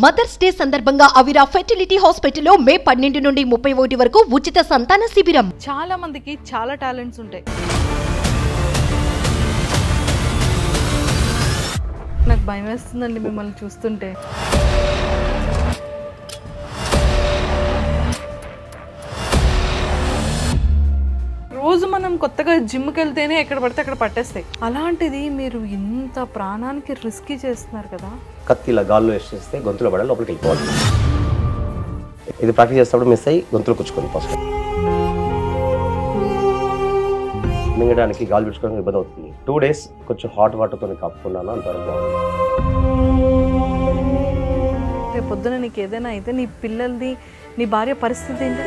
Mothers day సందర్భంగా అవిరా fertility హాస్పిటల్లో మే పన్నెండు నుండి ముప్పై ఒకటి వరకు ఉచిత సంతాన శిబిరం చాలా మందికి చాలా టాలెంట్స్ ఉంటాయి నాకు భయం వేస్తుందండి మిమ్మల్ని చూస్తుంటే రోజు మనం కొత్తగా జిమ్కి వెళ్తేనే ఎక్కడ పడితే అక్కడ పట్టేస్తాయి అలాంటిది మీరు ఇంత ప్రాణానికి రిస్క్ చేస్తున్నారు కదా కత్తిలా గాల్లో వేసేస్తే గొంతులో పడాలి లోపలికి వెళ్ళిపోవాలి ఇది ప్రాక్టీస్ చేస్తాడు మిస్ అయ్యి గొంతులు కూర్చుకొని పోస్తాం మింగడానికి గాలి పిలుచుకోవడానికి ఇబ్బంది అవుతుంది టూ డేస్ కొంచెం హాట్ వాటర్తో కప్పుకున్నాను అంతవరకు రేపు పొద్దున నీకు ఏదైనా అయితే నీ పిల్లలది నీ భార్య పరిస్థితి ఏంటి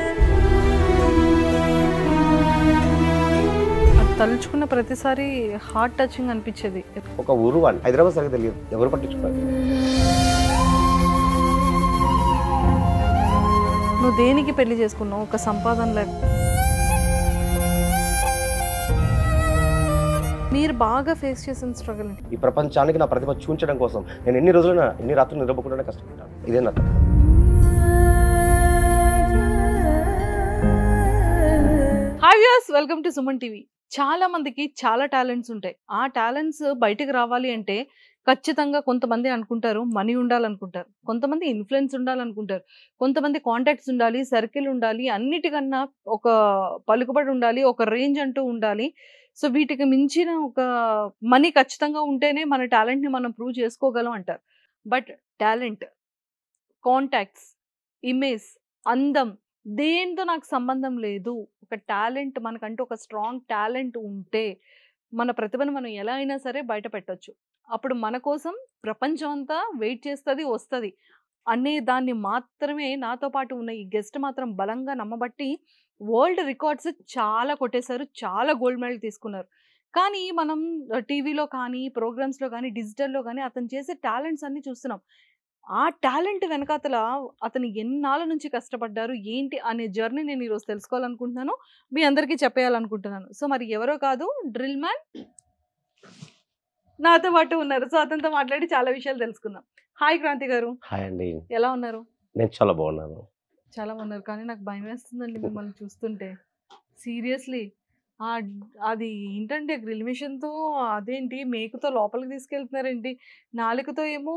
తలుచుకున్న ప్రతిసారి హార్ట్ టచింగ్ అనిపించేది ఒక ఊరు వాళ్ళు హైదరాబాద్ సరిగ్గా తెలియదు ఎవరు పట్టించుకోవాలి నువ్వు దేనికి పెళ్లి చేసుకున్నావు ఒక సంపాదన లేక మీరు బాగా ఫేస్ చేసిన స్ట్రగుల్ ఈ ప్రపంచానికి నా ప్రతిభ చూపించడం కోసం నేను ఎన్ని రోజులైనా ఎన్ని రాత్రులు నిలబకుండా కష్టపడ్డాను ఇదే నా hi welcome to Suman TV చాలా మందికి చాలా టాలెంట్స్ ఉంటాయి ఆ టాలెంట్స్ బయటకు రావాలి అంటే ఖచ్చితంగా కొంతమంది అనుకుంటారు మనీ ఉండాలనుకుంటారు కొంతమంది ఇన్ఫ్లుయెన్స్ ఉండాలనుకుంటారు కొంతమంది కాంటాక్ట్స్ ఉండాలి సర్కిల్ ఉండాలి అన్నిటికన్నా ఒక పలుకుబడి ఉండాలి ఒక రేంజ్ అంటూ ఉండాలి సో వీటికి మించిన ఒక మనీ ఖచ్చితంగా ఉంటేనే మన టాలెంట్ని మనం ప్రూవ్ చేసుకోగలం అంటారు బట్ టాలెంట్ కాంటాక్ట్స్ ఇమేజ్ అందం దేంతో నాకు సంబంధం లేదు ఒక టాలెంట్ మనకంటూ ఒక స్ట్రాంగ్ టాలెంట్ ఉంటే మన ప్రతిభను మనం ఎలా అయినా సరే బయట పెట్టచ్చు అప్పుడు మన కోసం ప్రపంచం అంతా వెయిట్ చేస్తుంది వస్తుంది అనే దాన్ని మాత్రమే నాతో పాటు ఉన్న ఈ గెస్ట్ మాత్రం బలంగా నమ్మబట్టి వరల్డ్ రికార్డ్స్ చాలా కొట్టేశారు చాలా గోల్డ్ మెడల్ తీసుకున్నారు కానీ మనం టీవీలో కానీ ప్రోగ్రామ్స్లో కానీ డిజిటల్లో కానీ అతను చేసే టాలెంట్స్ అన్నీ చూస్తున్నాం ఆ టాలెంట్ వెనకాతల అతను ఎన్నాళ్ళ నుంచి కష్టపడ్డారు ఏంటి అనే జర్నీ నేను ఈరోజు తెలుసుకోవాలనుకుంటున్నాను మీ అందరికీ చెప్పేయాలనుకుంటున్నాను సో మరి ఎవరో కాదు డ్రిల్ మ్యాన్ నాతో పాటు ఉన్నారు సో అతనితో మాట్లాడి చాలా విషయాలు తెలుసుకుందాం హాయ్ క్రాంతి గారు హాయ్ అండి ఎలా ఉన్నారు నేను చాలా బాగున్నాను చాలా బాగున్నారు కానీ నాకు భయం వేస్తుందండి మిమ్మల్ని చూస్తుంటే సీరియస్లీ అది ఏంటంటే మిషన్తో అదేంటి మేకుతో లోపలికి తీసుకెళ్తున్నారేంటి నాలుకతో ఏమో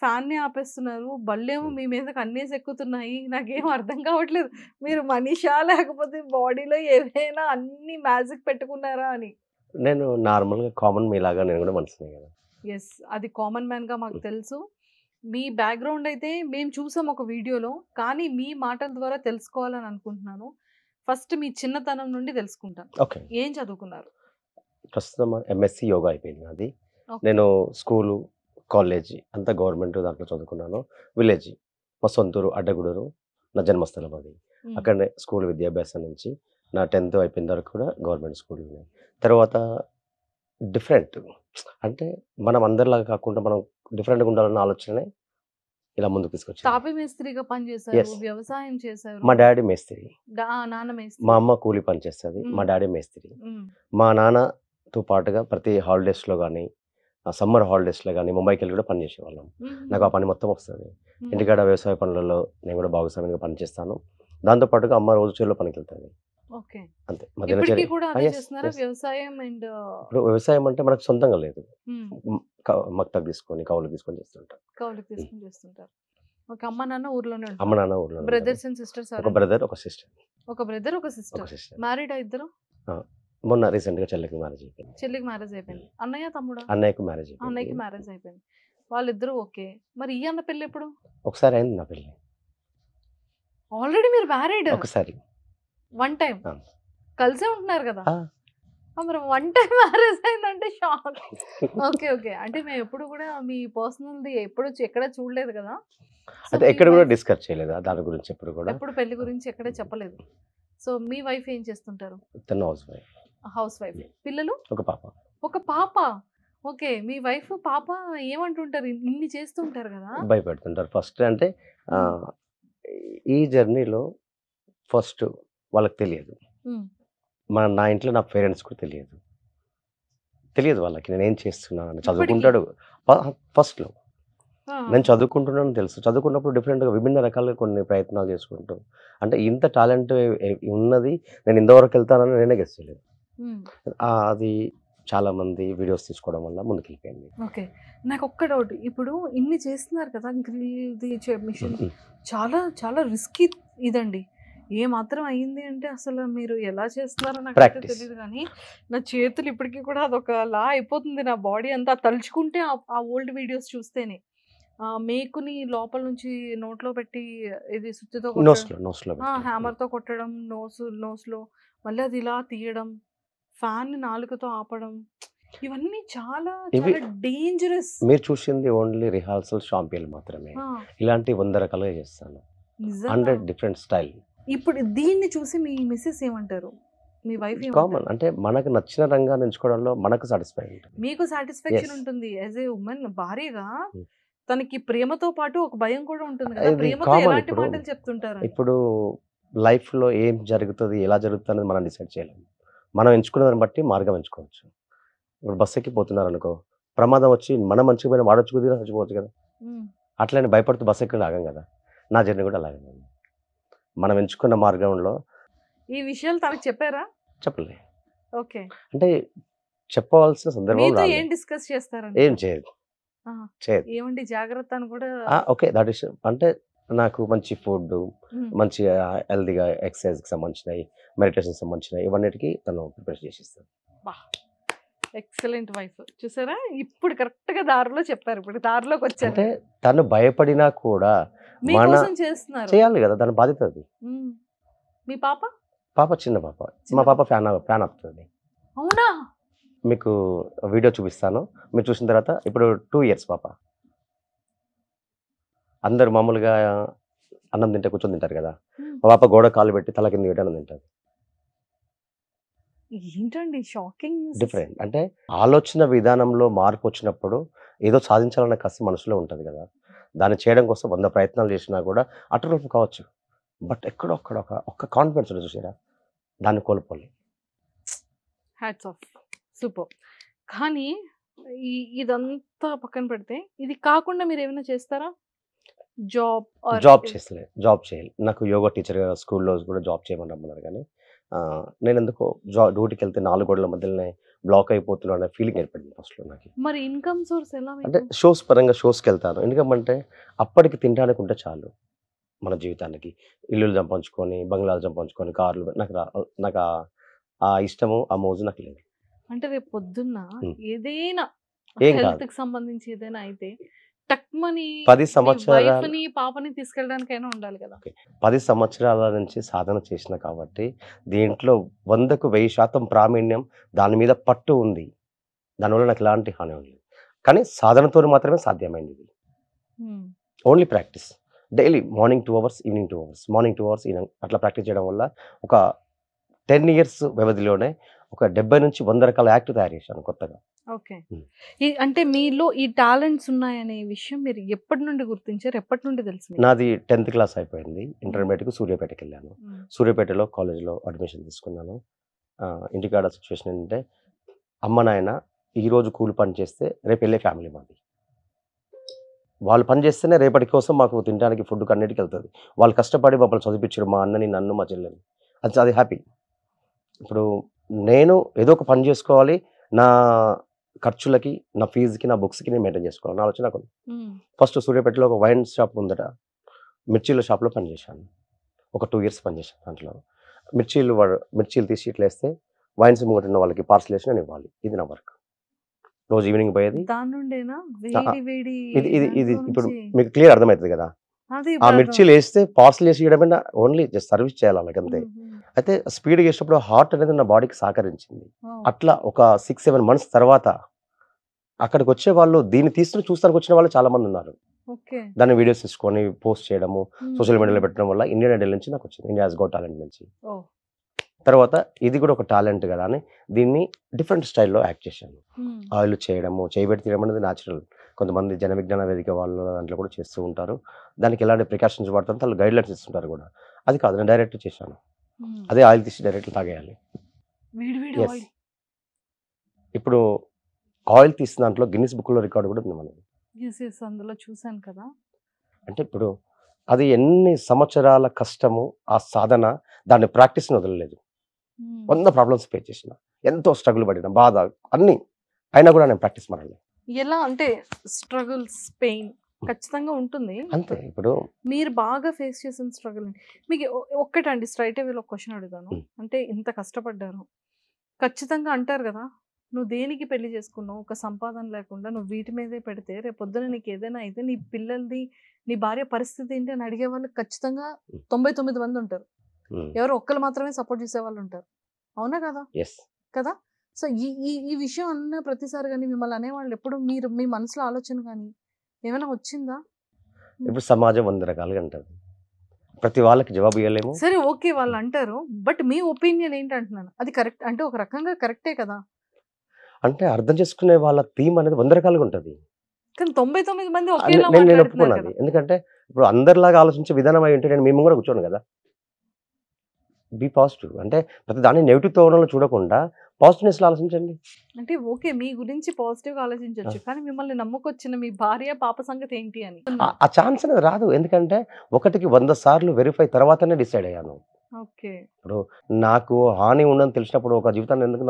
ఫ్యాన్ని ఆపేస్తున్నారు బళ్ళేమో మీ మీద కన్నీస్ ఎక్కుతున్నాయి నాకేం అర్థం కావట్లేదు మీరు మనిషా లేకపోతే బాడీలో ఏదైనా అన్ని మ్యాజిక్ పెట్టుకున్నారా అని నేను నార్మల్గా కామన్ మీలాగా నేను కూడా మనిషిని కదా ఎస్ అది కామన్ మ్యాన్గా మాకు తెలుసు మీ బ్యాక్గ్రౌండ్ అయితే మేము చూసాం ఒక వీడియోలో కానీ మీ మాటల ద్వారా తెలుసుకోవాలని అనుకుంటున్నాను ఫస్ట్ మీ చిన్నతనం నుండి తెలుసుకుంటాను ఓకే ఏం చదువుకున్నారు ప్రస్తుతం ఎంఎస్సి యోగా అయిపోయింది అది నేను స్కూలు కాలేజీ అంతా గవర్నమెంట్ దాంట్లో చదువుకున్నాను విలేజ్ మా సొంతూరు అడ్డగూడూరు నా జన్మస్థలం అది అక్కడనే స్కూల్ విద్యాభ్యాసం నుంచి నా టెన్త్ అయిపోయిన వరకు కూడా గవర్నమెంట్ స్కూల్లోనే తర్వాత డిఫరెంట్ అంటే మనం అందరిలాగా కాకుండా మనం డిఫరెంట్గా ఉండాలన్న ఆలోచననే ఇలా ముందుకు తీసుకొచ్చారు మా డాడీ మేస్త్రి మా అమ్మ కూలి పని చేస్తుంది మా డాడీ మేస్త్రి మా నాన్నతో పాటుగా ప్రతి హాలిడేస్లో కానీ సమ్మర్ హాలిడేస్లో కానీ ముంబైకి వెళ్ళి కూడా పనిచేసేవాళ్ళం నాకు ఆ పని మొత్తం వస్తుంది ఇంటికాడ వ్యవసాయ పనులలో నేను కూడా భాగస్వామిగా పనిచేస్తాను దాంతోపాటుగా అమ్మ రోజు చేరులో పనికి ఇప్పుడు వ్యవసాయం అంటే మనకు సొంతంగా లేదు మక్తకు తీసుకొని కౌలు తీసుకొని చేస్తుంటారు నాన్న నాన్న ఊర్లో బ్రదర్స్ సిస్టర్స్ బ్రదర్ ఒక ఒక బ్రదర్ ఒక సిస్టర్ ఇద్దరు మొన్న రీసెంట్ గా చెల్లికి మ్యారేజ్ అయిపోయింది చెల్లికి మ్యారేజ్ అయిపోయింది అన్నయ్య తమ్ముడు అన్నయ్యకు మ్యారేజ్ అన్నయ్యకి మ్యారేజ్ అయిపోయింది వాళ్ళిద్దరూ ఓకే మరి ఈ అన్న పెళ్ళి ఎప్పుడు ఒకసారి అయింది నా పెళ్ళి ఆల్రెడీ మీరు మ్యారేడ్ ఒకసారి వన్ టైం కలిసే ఉంటున్నారు కదా మరి వన్ టైం మ్యారేజ్ అయిందంటే షాక్ ఓకే ఓకే అంటే మేము ఎప్పుడు కూడా మీ పర్సనల్ది ఎప్పుడు ఎక్కడ చూడలేదు కదా అంటే ఎక్కడ కూడా డిస్కస్ చేయలేదు దాని గురించి ఎప్పుడు కూడా ఎప్పుడు పెళ్లి గురించి ఎక్కడ చెప్పలేదు సో మీ వైఫ్ ఏం చేస్తుంటారు తన హౌస్ వైఫ్ హౌస్ వైఫ్ పిల్లలు ఒక పాప ఒక పాప ఓకే మీ వైఫ్ పాప ఏమంటుంటారు ఇన్ని చేస్తుంటారు కదా భయపెడుతుంటారు ఫస్ట్ అంటే hmm. ఈ జర్నీలో ఫస్ట్ వాళ్ళకి తెలియదు hmm. మన నా ఇంట్లో నా పేరెంట్స్ కూడా తెలియదు తెలియదు వాళ్ళకి నేను ఏం చేస్తున్నాను చదువుకుంటాడు ఫస్ట్లో నేను చదువుకుంటున్నాను తెలుసు చదువుకున్నప్పుడు డిఫరెంట్గా విభిన్న రకాలుగా కొన్ని ప్రయత్నాలు చేసుకుంటూ అంటే ఇంత టాలెంట్ ఉన్నది నేను ఇంతవరకు వెళ్తానని నేనే గెస్ట్ అది చాలా మంది వీడియోస్ తీసుకోవడం వల్ల ముందుకెళ్ళిపోయింది ఓకే నాకు ఒక్క డౌట్ ఇప్పుడు ఇన్ని చేస్తున్నారు కదా గ్రిల్ మిషన్ చాలా చాలా రిస్కీ ఇదండి ఏ మాత్రం అయ్యింది అంటే అసలు మీరు ఎలా చేస్తున్నారో నాకు తెలియదు కానీ నా చేతులు ఇప్పటికీ కూడా అదొక లా అయిపోతుంది నా బాడీ అంతా తలుచుకుంటే ఆ ఓల్డ్ వీడియోస్ చూస్తేనే మేకుని లోపల నుంచి నోట్లో పెట్టి ఇది సుత్తితో హ్యామర్తో కొట్టడం నోసు నోస్లో మళ్ళీ అది ఇలా తీయడం ఫ్యాన్ నాలుగుతో ఆపడం ఇవన్నీ చాలా డేంజరస్ మీరు చూసింది ఓన్లీ రిహార్సల్ షాంపియల్ మాత్రమే ఇలాంటి వంద రకాలుగా చేస్తాను హండ్రెడ్ డిఫరెంట్ స్టైల్ ఇప్పుడు దీన్ని చూసి మీ మిస్సెస్ ఏమంటారు మీ వైఫ్ కామన్ అంటే మనకు నచ్చిన రంగాన్ని ఎంచుకోవడంలో మనకు సాటిస్ఫై ఉంటుంది మీకు సాటిస్ఫాక్షన్ ఉంటుంది యాజ్ ఏ ఉమెన్ భారీగా తనకి ప్రేమతో పాటు ఒక భయం కూడా ఉంటుంది కదా ప్రేమతో ఎలాంటి చెప్తుంటారు ఇప్పుడు లైఫ్లో ఏం జరుగుతుంది ఎలా జరుగుతుంది అనేది మనం డిసైడ్ చేయలేము మనం ఎంచుకున్న దాన్ని బట్టి మార్గం ఎంచుకోవచ్చు ఇప్పుడు బస్సు ఎక్కిపోతున్నారు అనుకో ప్రమాదం వచ్చి మనం మంచిగా పోయిన వాడొచ్చు కుదిరి చచ్చిపోవచ్చు కదా అట్లనే భయపడుతూ బస్సు ఎక్కడ ఆగం కదా నా జర్నీ కూడా అలాగే మనం ఎంచుకున్న మార్గంలో ఈ విషయాలు తనకు చెప్పారా చెప్పలే ఓకే అంటే చెప్పవలసిన సందర్భం ఏం డిస్కస్ చేస్తారు ఏం చేయదు చేయదు ఏమండి జాగ్రత్త అని కూడా ఓకే దాట్ ఇస్ అంటే నాకు మంచి ఫుడ్ మంచి హెల్దీగా ఎక్సర్సైజ్కి సంబంధించినవి మెడిటేషన్ సంబంధించినవి ఇవన్నిటికీ తను ప్రిపేర్ చేసి ఇస్తాను ఎక్సలెంట్ వైఫ్ చూసారా ఇప్పుడు కరెక్ట్ గా దారిలో చెప్పారు ఇప్పుడు దారిలోకి వచ్చారు అంటే తను భయపడినా కూడా చేస్తున్నా చేయాలి కదా దాని బాధ్యత అది మీ పాప పాప చిన్న పాప మా పాప ఫ్యాన్ ఫ్యాన్ అవుతుంది అవునా మీకు వీడియో చూపిస్తాను మీరు చూసిన తర్వాత ఇప్పుడు టూ ఇయర్స్ పాప అందరు మామూలుగా అన్నం తింటే కూర్చొని తింటారు కదా మా పాప గోడ కాలు పెట్టి తల కింద అన్నం తింటారు ఏంటండి షాకింగ్ డిఫరెంట్ అంటే ఆలోచన విధానంలో మార్పు వచ్చినప్పుడు ఏదో సాధించాలన్న కసి మనసులో ఉంటుంది కదా దాన్ని చేయడం కోసం వంద ప్రయత్నాలు చేసినా కూడా అటురూపం కావచ్చు బట్ ఎక్కడో ఒక ఒక్క కాన్ఫిడెన్స్ ఉంటుంది చూసారా దాన్ని కోల్పోలే హ్యాట్స్ ఆఫ్ సూపర్ కానీ ఇదంతా పక్కన పెడితే ఇది కాకుండా మీరు ఏమైనా చేస్తారా జాబ్ జాబ్ చేస్తలే జాబ్ చేయాలి నాకు యోగా టీచర్గా స్కూల్లో కూడా జాబ్ చేయమని అమ్మన్నారు కానీ నేను ఎందుకో జా డ్యూటీకి వెళ్తే నాలుగు గోడల మధ్యలోనే బ్లాక్ అయిపోతున్నా అనే ఫీలింగ్ ఏర్పడింది అసలు నాకు మరి ఇన్కమ్ సోర్స్ ఎలా అంటే షోస్ పరంగా షోస్కి వెళ్తాను ఇన్కమ్ అంటే అప్పటికి తినడానికి ఉంటే చాలు మన జీవితానికి ఇల్లులు చంపంచుకొని బంగ్లాలు చంపంచుకొని కార్లు నాకు నాకు ఆ ఇష్టము ఆ మోజు నాకు లేదు అంటే రేపు పొద్దున్న ఏదైనా హెల్త్కి సంబంధించి ఏదైనా అయితే పది సంవత్సరాల పది సంవత్సరాల నుంచి సాధన చేసిన కాబట్టి దీంట్లో వందకు వెయ్యి శాతం ప్రావీణ్యం దాని మీద పట్టు ఉంది దానివల్ల నాకు ఎలాంటి హాని ఉంది కానీ సాధనతో మాత్రమే సాధ్యమైంది only practice daily morning two hours evening two hours morning two hours evening అట్లా ప్రాక్టీస్ చేయడం వల్ల ఒక టెన్ ఇయర్స్ వ్యవధిలోనే ఒక డెబ్బై నుంచి వంద రకాల యాక్ట్ తయారు చేశాను కొత్తగా ఓకే అంటే మీలో ఈ టాలెంట్స్ ఉన్నాయనే విషయం మీరు ఎప్పటి నుండి గుర్తించారు ఎప్పటి నుండి తెలుసు నాది టెన్త్ క్లాస్ అయిపోయింది ఇంటర్మీడియట్కు సూర్యాపేటకి వెళ్ళాను సూర్యాపేటలో కాలేజ్లో అడ్మిషన్ తీసుకున్నాను ఇంటికాడ సిచ్యువేషన్ ఏంటంటే అమ్మ నాయన ఈరోజు కూలి పని చేస్తే రేపు వెళ్ళే ఫ్యామిలీ మాది వాళ్ళు పని చేస్తేనే రేపటి కోసం మాకు తినడానికి ఫుడ్ అన్నిటికి వెళ్తుంది వాళ్ళు కష్టపడి మమ్మల్ని చదివించారు మా అన్నని నన్ను మా చెల్లెని అది అది హ్యాపీ ఇప్పుడు నేను ఏదో ఒక పని చేసుకోవాలి నా ఖర్చులకి నా ఫీజుకి నా బుక్స్కి నేను మెయింటైన్ చేసుకోవాలి నా ఆలోచన నాకు ఫస్ట్ సూర్యాపేటలో ఒక వైన్ షాప్ ఉందట మిర్చీల షాప్లో పనిచేశాను ఒక టూ ఇయర్స్ పనిచేశాను దాంట్లో మిర్చీలు మిర్చీలు తీసి ఇట్లా వేస్తే వైన్స్ ఉన్న వాళ్ళకి పార్సల్ వేసి నేను ఇవ్వాలి ఇది నా వర్క్ రోజు ఈవినింగ్ పోయేది ఇది ఇది ఇది ఇప్పుడు మీకు క్లియర్ అర్థమవుతుంది కదా ఆ మిర్చీలు వేస్తే పార్సల్ వేసి ఇవ్వడమే ఓన్లీ జస్ట్ సర్వీస్ చేయాలి అంతే అయితే స్పీడ్గా చేసినప్పుడు హార్ట్ అనేది నా బాడీకి సహకరించింది అట్లా ఒక సిక్స్ సెవెన్ మంత్స్ తర్వాత అక్కడికి వచ్చే వాళ్ళు దీన్ని తీసుకుని చూస్తానికి వచ్చిన వాళ్ళు చాలా మంది ఉన్నారు దాన్ని వీడియోస్ తీసుకొని పోస్ట్ చేయడము సోషల్ మీడియాలో పెట్టడం వల్ల ఇండియన్ ఐడల్ నుంచి నాకు వచ్చింది ఇండియాస్ గో టాలెంట్ నుంచి తర్వాత ఇది కూడా ఒక టాలెంట్ కదా అని దీన్ని డిఫరెంట్ స్టైల్లో యాక్ట్ చేశాను ఆయిల్ చేయడము చేయబెట్టి తీయడం అనేది న్యాచురల్ కొంతమంది జన విజ్ఞాన వేదిక వాళ్ళు దాంట్లో కూడా చేస్తూ ఉంటారు దానికి ఎలాంటి ప్రికాషన్స్ పడుతుంటే వాళ్ళు గైడ్లైన్స్ ఇస్తుంటారు కూడా అది కాదు నేను డైరెక్ట్ చేశాను అదే ఆయిల్ తీసి డైరెక్ట్ తాగేయాలి ఇప్పుడు ఆయిల్ తీసిన దాంట్లో గిన్నిస్ బుక్లో రికార్డు కూడా ఉంది అందులో చూశాను కదా అంటే ఇప్పుడు అది ఎన్ని సంవత్సరాల కష్టము ఆ సాధన దాన్ని ప్రాక్టీస్ని వదలలేదు వంద ప్రాబ్లమ్స్ ఫేస్ చేసిన ఎంతో స్ట్రగుల్ పడిన బాధ అన్ని అయినా కూడా నేను ప్రాక్టీస్ మారాలి ఎలా అంటే స్ట్రగుల్స్ పెయిన్ ఖచ్చితంగా ఉంటుంది అంతే ఇప్పుడు మీరు బాగా ఫేస్ చేసిన స్ట్రగుల్ మీకు ఒక్కటండి స్ట్రైట్ అవే ఒక క్వశ్చన్ అడుగుతాను అంటే ఇంత కష్టపడ్డారు ఖచ్చితంగా అంటారు కదా నువ్వు దేనికి పెళ్లి చేసుకున్నావు ఒక సంపాదన లేకుండా నువ్వు వీటి మీదే పెడితే రేపు పొద్దున నీకు ఏదైనా అయితే నీ పిల్లలది నీ భార్య పరిస్థితి ఏంటి అని అడిగే వాళ్ళు ఖచ్చితంగా తొంభై తొమ్మిది మంది ఉంటారు ఎవరు ఒక్కరు మాత్రమే సపోర్ట్ చేసే వాళ్ళు ఉంటారు అవునా కదా కదా సో ఈ ఈ విషయం అన్న ప్రతిసారి కానీ మిమ్మల్ని అనేవాళ్ళు ఎప్పుడు మీరు మీ మనసులో ఆలోచన కానీ ఏమైనా వచ్చిందా ఇప్పుడు సమాజం వంద రకాలుగా అంటారు ప్రతి వాళ్ళకి జవాబు ఇవ్వలేము సరే ఓకే వాళ్ళు అంటారు బట్ మీ ఒపీనియన్ ఏంటంటున్నాను అది కరెక్ట్ అంటే ఒక రకంగా కరెక్టే కదా అంటే అర్థం చేసుకునే వాళ్ళ థీమ్ అనేది వంద రకాలుగా ఉంటుంది కానీ తొంభై తొమ్మిది మంది నేను నేను ఒప్పుకున్నాను ఎందుకంటే ఇప్పుడు అందరిలాగా ఆలోచించే విధానం అయి ఉంటే నేను మేము కూడా కూర్చోను కదా బీ పాజిటివ్ అంటే ప్రతి దాన్ని నెగిటివ్ తోడంలో చూడకుండా పాజిటివ్నెస్ ఆలోచించండి అంటే ఓకే మీ గురించి పాజిటివ్ ఆలోచించవచ్చు కానీ మిమ్మల్ని నమ్మకొచ్చిన మీ భార్య పాప సంగతి ఏంటి అని ఆ ఛాన్స్ అనేది రాదు ఎందుకంటే ఒకటికి వంద సార్లు వెరిఫై తర్వాతనే డిసైడ్ అయ్యాను ఓకే ఇప్పుడు నాకు హాని ఉండని తెలిసినప్పుడు ఒక జీవితాన్ని ఎందుకు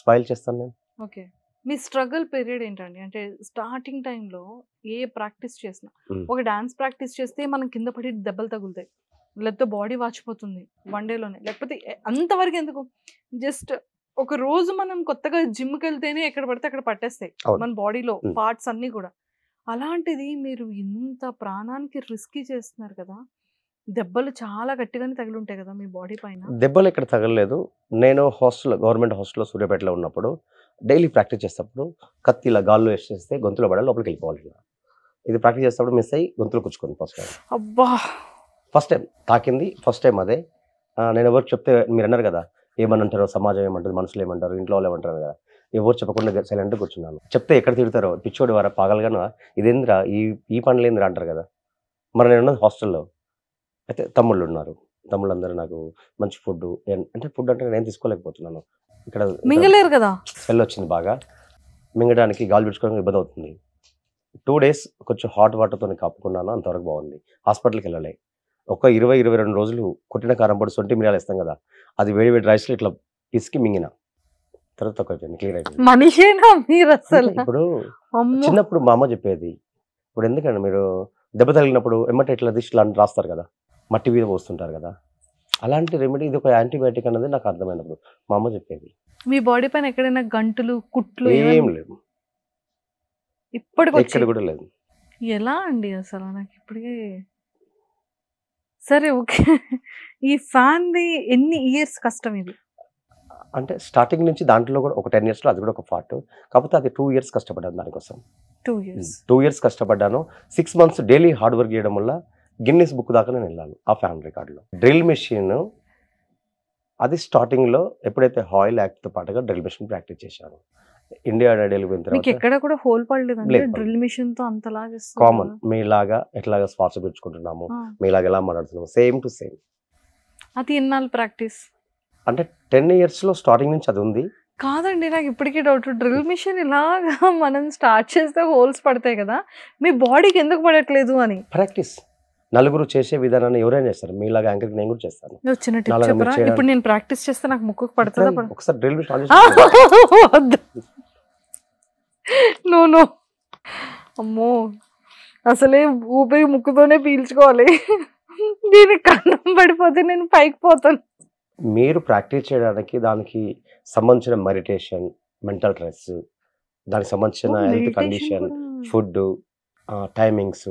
స్పైల్ చేస్తాను నేను ఓకే మీ స్ట్రగుల్ పీరియడ్ ఏంటండి అంటే స్టార్టింగ్ టైంలో ఏ ప్రాక్టీస్ చేసినా ఒక డాన్స్ ప్రాక్టీస్ చేస్తే మనం కింద పడి దెబ్బలు తగులుతాయి లేకపోతే బాడీ వాచిపోతుంది వన్ డేలోనే లేకపోతే అంతవరకు ఎందుకు జస్ట్ ఒక రోజు మనం కొత్తగా జిమ్ వెళ్తేనే ఎక్కడ పడితే అక్కడ పట్టేస్తాయి మన బాడీలో పార్ట్స్ అన్ని కూడా అలాంటిది మీరు ఇంత ప్రాణానికి రిస్క్ చేస్తున్నారు కదా దెబ్బలు చాలా గట్టిగానే తగిలి ఉంటాయి కదా మీ బాడీ పైన దెబ్బలు ఇక్కడ తగలలేదు నేను హాస్టల్ గవర్నమెంట్ హాస్టల్లో సూర్యాపేటలో ఉన్నప్పుడు డైలీ ప్రాక్టీస్ చేసేటప్పుడు కత్తి ఇలా గాల్లో వేసేస్తే గొంతులో పడాలి లోపలికి వెళ్ళిపోవాలి ఇది ప్రాక్టీస్ చేసేటప్పుడు మిస్ అయ్యి గొంతులు కుచ్చుకొని ఫస్ట్ టైం అబ్బా ఫస్ట్ టైం తాకింది ఫస్ట్ టైం అదే నేను ఎవరికి చెప్తే మీరు అన్నారు కదా ఏమనంటారో సమాజం ఏమంటారు మనుషులు ఏమంటారు ఇంట్లో వాళ్ళు ఏమంటారు కదా ఎవరు చెప్పకుండా సైలెంట్ కూర్చున్నాను చెప్తే ఎక్కడ తిడతారో పిచ్చోడి వారా పాగలగాను ఇదేంద్రా ఈ ఈ పనులు ఏంద్రా అంటారు కదా మరి నేను హాస్టల్లో అయితే తమ్ముళ్ళు ఉన్నారు తమ్ముళ్ళందరూ నాకు మంచి ఫుడ్ అంటే ఫుడ్ అంటే నేను తీసుకోలేకపోతున్నాను ఇక్కడ మింగలేరు కదా స్మెల్ వచ్చింది బాగా మింగడానికి గాలి పెట్టుకోవడానికి ఇబ్బంది అవుతుంది టూ డేస్ కొంచెం హాట్ వాటర్తో కాపుకున్నాను అంతవరకు బాగుంది హాస్పిటల్కి వెళ్ళలే ఒక ఇరవై ఇరవై రెండు రోజులు కొట్టిన కారం పొడి సొంటి మిరియాలు వేస్తాం కదా అది వేడి వేడి రైస్లో ఇట్లా పిసికి మింగిన తర్వాత ఒక క్లియర్ అయిపోయింది మీరు అసలు ఇప్పుడు చిన్నప్పుడు మా అమ్మ చెప్పేది ఇప్పుడు ఎందుకంటే మీరు దెబ్బ తగిలినప్పుడు ఎమ్మటే ఇట్లా తీసి ఇట్లా రాస్తారు కదా మట్టి మీద పోస్తుంటారు కదా అలాంటి రెమెడీ ఇది ఒక యాంటీబయాటిక్ అన్నది నాకు అర్థమైనప్పుడు మా అమ్మ చెప్పేది మీ బాడీ పైన ఎక్కడైనా గంటలు కుట్లు ఏం లేదు ఇప్పటికి కూడా లేదు ఎలా అండి అసలు నాకు ఇప్పటికే సరే ఓకే ఈ ఫ్యాన్ది ఎన్ని ఇయర్స్ కష్టం ఇది అంటే స్టార్టింగ్ నుంచి దాంట్లో కూడా ఒక టెన్ ఇయర్స్లో అది కూడా ఒక పార్ట్ కాకపోతే అది టూ ఇయర్స్ కష్టపడ్డాను దానికోసం టూ ఇయర్స్ టూ ఇయర్స్ కష్టపడ్డాను six months daily hard work చేయడం వల్ల గిన్నెస్ బుక్ దాకా నేను వెళ్ళాను ఆ ఫ్యాన్ రికార్డులో డ్రిల్ మెషిన్ అది స్టార్టింగ్లో ఎప్పుడైతే హాయిల్ యాక్ట్తో పాటుగా డ్రిల్ మెషిన్ ప్రాక్టీస్ చేశాను ఇండియా డాడీ వెళ్ళిపోయిన తర్వాత ఎక్కడ కూడా హోల్ పడలేదు డ్రిల్ మిషన్ తో అంతలా కామన్ మీలాగా ఎట్లాగా స్పాట్స్ పెంచుకుంటున్నాము మీలాగా ఎలా మాట్లాడుతున్నాము సేమ్ టు సేమ్ అది ఎన్నాళ్ళు ప్రాక్టీస్ అంటే టెన్ ఇయర్స్ లో స్టార్టింగ్ నుంచి అది ఉంది కాదండి నాకు ఇప్పటికీ డౌట్ డ్రిల్ మిషన్ ఇలాగా మనం స్టార్ట్ చేస్తే హోల్స్ పడతాయి కదా మీ బాడీకి ఎందుకు పడట్లేదు అని ప్రాక్టీస్ నలుగురు చేసే విధానాన్ని ఎవరైనా చేస్తారు మీలాగా యాంకర్ నేను కూడా చేస్తాను ఇప్పుడు నేను ప్రాక్టీస్ చేస్తే నాకు ముక్కు పడుతుంది ఒకసారి డ్రిల్ నో నో అమ్మో అసలే ఊపిరి ముక్కుతోనే పీల్చుకోవాలి దీనికి కన్నం పడిపోతే నేను పైకి పోతాను మీరు ప్రాక్టీస్ చేయడానికి దానికి సంబంధించిన మెడిటేషన్ మెంటల్ స్ట్రెస్ దానికి సంబంధించిన హెల్త్ కండిషన్ ఫుడ్ టైమింగ్స్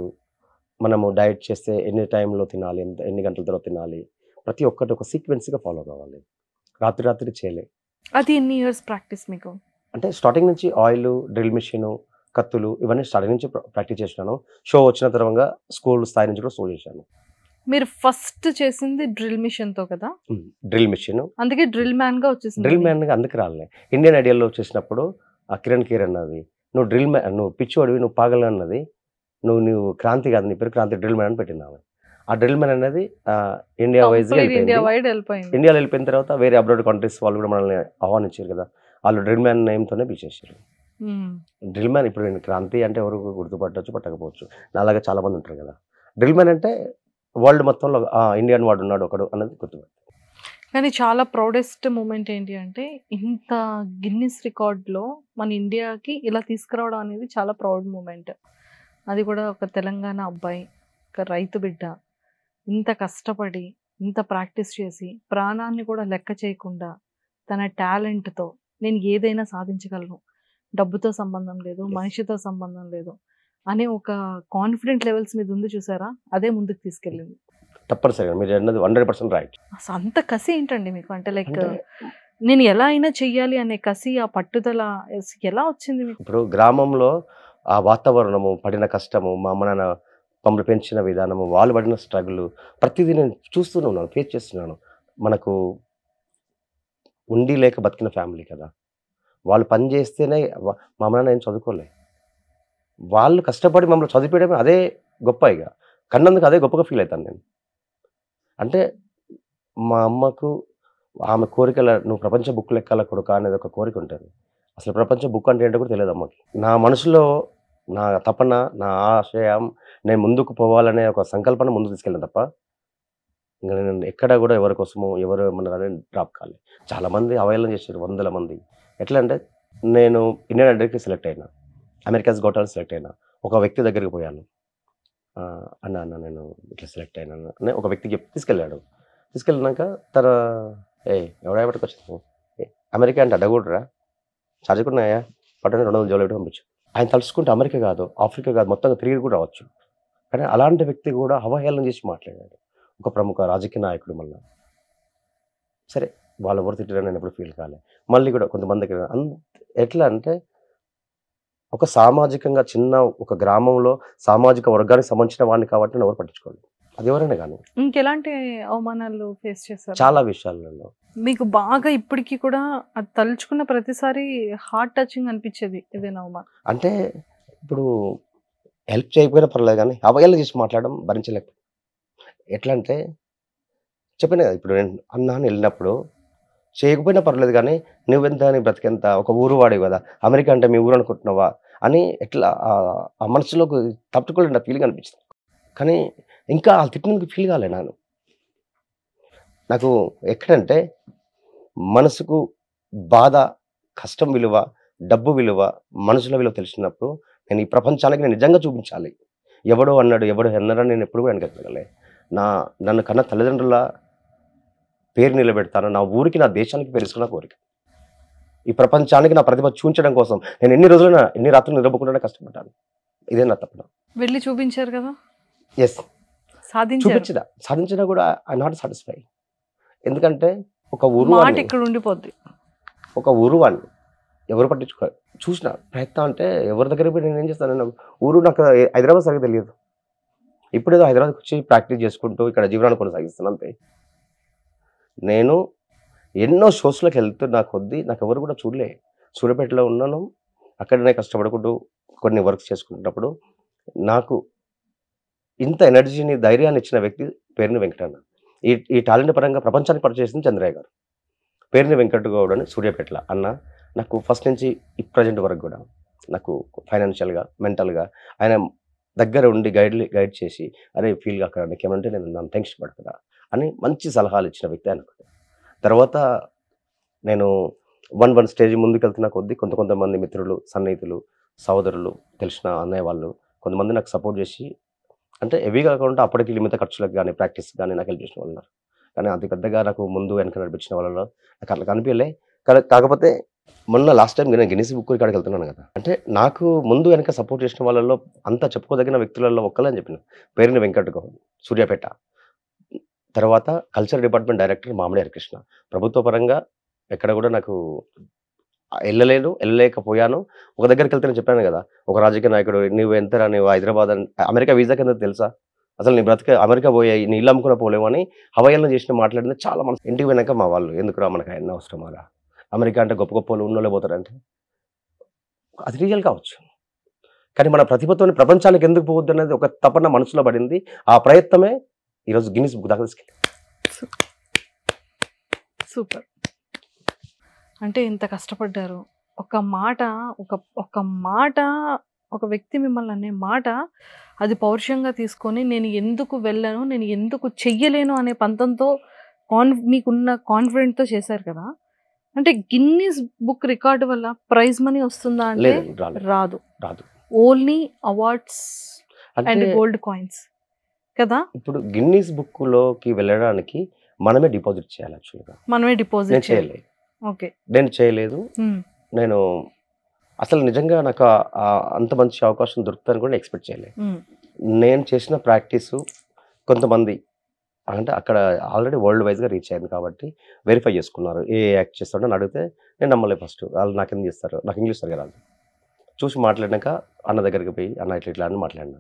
మనము డైట్ చేస్తే ఎన్ని టైంలో తినాలి ఎంత ఎన్ని గంటల తర్వాత తినాలి ప్రతి ఒక్కటి ఒక సీక్వెన్స్గా ఫాలో కావాలి రాత్రి రాత్రి చేయలే అది ఎన్ని ఇయర్స్ ప్రాక్టీస్ మీకు అంటే స్టార్టింగ్ నుంచి ఆయిల్ డ్రిల్ మిషన్ కత్తులు ఇవన్నీ స్టార్టింగ్ నుంచి ప్రాక్టీస్ చేసినాను షో వచ్చిన తర్వాత స్కూల్ స్థాయి నుంచి కూడా షో చేశాను మీరు ఫస్ట్ చేసింది డ్రిల్ మిషన్ తో కదా డ్రిల్ మిషన్ అందుకే డ్రిల్ మ్యాన్ గా వచ్చేసి డ్రిల్ మ్యాన్ గా అందుకు రాలే ఇండియన్ ఐడియల్లో చేసినప్పుడు ఆ కిరణ్ కీర్ అన్నది నువ్వు డ్రిల్ మ్యాన్ నువ్వు పిచ్చి అడివి నువ్వు పాగలన్నది నువ్వు నువ్వు క్రాంతి కాదు నీ పేరు క్రాంతి డ్రిల్ మ్యాన్ అని పెట్టినావు ఆ డ్రిల్ మ్యాన్ అనేది ఇండియా వైజ్ ఇండియాలో వెళ్ళిపోయిన తర్వాత వేరే అబ్రాడ్ కంట్రీస్ వాళ్ళు కూడా మనల్ని ఆహ్వానించారు కదా వాళ్ళు డ్రిల్ మ్యాన్ నేమ్తోనే పిచ్చేసారు డ్రిల్ మ్యాన్ ఇప్పుడు నేను క్రాంతి అంటే ఎవరు గుర్తుపట్టవచ్చు పట్టకపోవచ్చు అలాగే చాలా మంది ఉంటారు కదా డ్రిల్ మ్యాన్ అంటే వరల్డ్ మొత్తంలో ఇండియన్ వాడు ఉన్నాడు ఒకడు అన్నది గుర్తుపెట్టు కానీ చాలా ప్రౌడెస్ట్ మూమెంట్ ఏంటి అంటే ఇంత గిన్నిస్ రికార్డ్లో మన ఇండియాకి ఇలా తీసుకురావడం అనేది చాలా ప్రౌడ్ మూమెంట్ అది కూడా ఒక తెలంగాణ అబ్బాయి ఒక రైతు బిడ్డ ఇంత కష్టపడి ఇంత ప్రాక్టీస్ చేసి ప్రాణాన్ని కూడా లెక్క చేయకుండా తన టాలెంట్తో నేను ఏదైనా సాధించగలను డబ్బుతో సంబంధం లేదు మనిషితో సంబంధం లేదు అనే ఒక కాన్ఫిడెంట్ లెవెల్స్ మీద ఉంది చూసారా అదే ముందుకు తీసుకెళ్ళింది తప్పనిసరిగా మీరు అన్నది హండ్రెడ్ పర్సెంట్ రైట్ అసలు అంత కసి ఏంటండి మీకు అంటే లైక్ నేను ఎలా అయినా చెయ్యాలి అనే కసి ఆ పట్టుదల ఎలా వచ్చింది ఇప్పుడు గ్రామంలో ఆ వాతావరణము పడిన కష్టము మా అమ్మ నాన్న మమ్మల్ని పెంచిన విధానము వాళ్ళు పడిన స్ట్రగుల్ ప్రతిదీ నేను చూస్తూనే ఉన్నాను ఫేస్ చేస్తున్నాను మనకు ఉండి లేక బతికిన ఫ్యామిలీ కదా వాళ్ళు పని చేస్తేనే మా అమ్మ నాన్న ఏం చదువుకోలే వాళ్ళు కష్టపడి మమ్మల్ని చదివిపోయడమే అదే గొప్ప ఇక కన్నందుకు అదే గొప్పగా ఫీల్ అవుతాను నేను అంటే మా అమ్మకు ఆమె కోరికల నువ్వు ప్రపంచ బుక్ లెక్కల కొడుక అనేది ఒక కోరిక ఉంటుంది అసలు ప్రపంచం బుక్ అంటే ఏంటో కూడా తెలియదు అమ్మకి నా మనసులో నా తపన నా ఆశయం నేను ముందుకు పోవాలనే ఒక సంకల్పన ముందు తీసుకెళ్ళాను తప్ప ఇంకా నేను ఎక్కడ కూడా ఎవరి కోసమో ఎవరు ఏమన్నారని డ్రాప్ కాలే చాలామంది అవైలం చేశారు వందల మంది ఎట్లా అంటే నేను ఇండియన్ ఐడల్కి సెలెక్ట్ అయినా అమెరికాస్ గోటాలు సెలెక్ట్ అయినా ఒక వ్యక్తి దగ్గరికి పోయాను అన్న అన్న నేను ఇట్లా సెలెక్ట్ అయినాను అని ఒక వ్యక్తికి తీసుకెళ్ళాడు తీసుకెళ్ళినాక తన ఏ ఎవడా పట్టుకొచ్చింది అమెరికా అంటే అడగకూడరా ఛార్జ్ కూడా ఉన్నాయా పట్టణ రెండు వందల జోలు పంపించు ఆయన తలుసుకుంటే అమెరికా కాదు ఆఫ్రికా కాదు మొత్తంగా తిరిగి కూడా రావచ్చు కానీ అలాంటి వ్యక్తి కూడా అవహేళన చేసి మాట్లాడాడు ఒక ప్రముఖ రాజకీయ నాయకుడు మళ్ళీ సరే వాళ్ళు ఎవరు తిట్టారని నేను ఎప్పుడు ఫీల్ కాలే మళ్ళీ కూడా కొంతమందికి అంత ఎట్లా అంటే ఒక సామాజికంగా చిన్న ఒక గ్రామంలో సామాజిక వర్గానికి సంబంధించిన వాడిని కాబట్టి ఎవరు పట్టించుకోలేదు అది ఎవరైనా కానీ ఇంకెలాంటి అవమానాలు ఫేస్ చేస్తారు చాలా విషయాలలో మీకు బాగా ఇప్పటికీ కూడా అది తలుచుకున్న ప్రతిసారి హార్ట్ టచింగ్ అనిపించేది ఏదైనా అవమానం అంటే ఇప్పుడు హెల్ప్ చేయకపోయినా పర్లేదు కానీ అవగేళ చేసి మాట్లాడడం భరించలేక ఎట్లా అంటే చెప్పిన కదా ఇప్పుడు నేను అన్నాను వెళ్ళినప్పుడు చేయకపోయినా పర్లేదు కానీ నువ్వెంత నీ బ్రతికెంత ఒక ఊరు వాడేవి కదా అమెరికా అంటే మీ ఊరు అనుకుంటున్నావా అని ఎట్లా ఆ మనసులోకి తప్పుకోలేని ఫీలింగ్ అనిపించింది కానీ ఇంకా వాళ్ళు తిట్టినందుకు ఫీల్ కాలే నాను నాకు ఎక్కడంటే మనసుకు బాధ కష్టం విలువ డబ్బు విలువ మనుషుల విలువ తెలిసినప్పుడు నేను ఈ ప్రపంచానికి నేను నిజంగా చూపించాలి ఎవడో అన్నాడు ఎవడో అన్నాడో నేను ఎప్పుడు కూడా వెనకెళ్ళలే నా నన్ను కన్నా తల్లిదండ్రుల పేరు నిలబెడతాను నా ఊరికి నా దేశానికి పేరుసుకున్న కోరిక ఈ ప్రపంచానికి నా ప్రతిభ చూపించడం కోసం నేను ఎన్ని రోజులైనా ఎన్ని రాత్రులు నిలబకుండా కష్టపడ్డాను ఇదే నా తప్పన వెళ్ళి చూపించారు కదా ఎస్ చూపించిన సాధించినా కూడా ఐ నాట్ సాటిస్ఫై ఎందుకంటే ఒక ఊరు ఇక్కడ ఉండిపోద్ది ఒక ఊరు వాళ్ళు ఎవరు పట్టించుకోరు చూసిన ప్రయత్నం అంటే ఎవరి దగ్గర పోయి నేను ఏం చేస్తాను ఊరు నాకు హైదరాబాద్ సరిగ్గా తెలియదు ఇప్పుడు ఏదో హైదరాబాద్కి వచ్చి ప్రాక్టీస్ చేసుకుంటూ ఇక్కడ జీవనాన్ని కొనసాగిస్తున్నాను అంతే నేను ఎన్నో షోస్లోకి వెళ్తూ నా వద్ది నాకు ఎవరు కూడా చూడలే సూర్యపేటలో ఉన్నాను అక్కడనే కష్టపడుకుంటూ కొన్ని వర్క్స్ చేసుకుంటున్నప్పుడు నాకు ఇంత ఎనర్జీని ధైర్యాన్ని ఇచ్చిన వ్యక్తి పేరుని వెంకటన్న ఈ ఈ టాలెంట్ పరంగా ప్రపంచాన్ని పరిచేసింది చంద్రయ్య గారు పేరుని వెంకట గౌడ్ అని సూర్యపేటల అన్న నాకు ఫస్ట్ నుంచి ఈ ప్రజెంట్ వరకు కూడా నాకు ఫైనాన్షియల్గా మెంటల్గా ఆయన దగ్గర ఉండి గైడ్ గైడ్ చేసి అరే ఫీల్ కాక నీకు ఏమంటే నేను నన్ను థ్యాంక్స్ పడుతున్నా అని మంచి సలహాలు ఇచ్చిన వ్యక్తి ఆయన తర్వాత నేను వన్ వన్ స్టేజ్ ముందుకు వెళ్తున్న కొద్దీ కొంత కొంతమంది మిత్రులు సన్నిహితులు సహోదరులు తెలిసిన అన్నయ్య వాళ్ళు కొంతమంది నాకు సపోర్ట్ చేసి అంటే ఎవీ కాకుండా అప్పటికి లిమిత ఖర్చులకు కానీ ప్రాక్టీస్ కానీ నాకు హెల్ప్ చేసిన వాళ్ళు కానీ అంత పెద్దగా నాకు ముందు వెనక నడిపించిన వాళ్ళలో నాకు అట్లా కనిపించలే కాకపోతే మొన్న లాస్ట్ టైం నేను గెనిసి బుక్ ఇక్కడికి వెళ్తున్నాను కదా అంటే నాకు ముందు వెనక సపోర్ట్ చేసిన వాళ్ళలో అంత చెప్పుకోదగిన వ్యక్తులలో ఒక్కళ్ళని చెప్పిన పేరుని వెంకట గౌడ్ సూర్యాపేట తర్వాత కల్చర్ డిపార్ట్మెంట్ డైరెక్టర్ మామిడి హరికృష్ణ ప్రభుత్వ పరంగా ఎక్కడ కూడా నాకు వెళ్ళలేను వెళ్ళలేకపోయాను ఒక దగ్గరికి వెళ్తే చెప్పాను కదా ఒక రాజకీయ నాయకుడు నువ్వు ఎంతరా నువ్వు హైదరాబాద్ అమెరికా వీసా కింద తెలుసా అసలు నీ బ్రతిక అమెరికా పోయాయి నీ ఇల్లు అమ్ముకున్న పోలేమని హవాయిల్లో చేసిన మాట్లాడిన చాలా మనసు ఇంటికి పోయినాక మా వాళ్ళు ఎందుకురా మనకు ఆయన అవసరం అలా అమెరికా అంటే గొప్ప గొప్ప వాళ్ళు ఉన్నోళ్ళే పోతారంటే అది రియల్ కావచ్చు కానీ మన ప్రతిభతో ప్రపంచానికి ఎందుకు పోవద్దు అనేది ఒక తపన మనసులో పడింది ఆ ప్రయత్నమే ఈరోజు గిన్నీస్ బుక్ దాకా తీసుకెళ్ళి సూపర్ అంటే ఇంత కష్టపడ్డారు ఒక మాట ఒక ఒక మాట ఒక వ్యక్తి మిమ్మల్ని అనే మాట అది పౌరుషంగా తీసుకొని నేను ఎందుకు వెళ్ళను నేను ఎందుకు చెయ్యలేను అనే పంతంతో కాన్ మీకున్న కాన్ఫిడెంట్తో చేశారు కదా అంటే గిన్నీస్ బుక్ రికార్డు వల్ల ప్రైజ్ మనీ వస్తుందా అంటే రాదు రాదు only awards and gold coins కదా ఇప్పుడు గిన్నీస్ బుక్ లోకి వెళ్ళడానికి మనమే డిపాజిట్ చేయాలి యాక్చువల్గా మనమే డిపాజిట్ చేయలేదు నేను చేయలేదు నేను అసలు నిజంగా నాకు అంత మంచి అవకాశం దొరుకుతుందని కూడా ఎక్స్పెక్ట్ చేయలేదు నేను చేసిన ప్రాక్టీస్ కొంతమంది అంటే అక్కడ ఆల్రెడీ వరల్డ్ వైజ్గా రీచ్ అయింది కాబట్టి వెరిఫై చేసుకున్నారు ఏ యాక్ట్ చేస్తాడో అని అడిగితే నేను నమ్మలే ఫస్ట్ వాళ్ళు నాకు ఏం చేస్తారు నాకు ఇంగ్లీష్ సరిగా రాదు చూసి మాట్లాడినాక అన్న దగ్గరికి పోయి అన్న ఇట్లా ఇట్లా అని మాట్లాడినా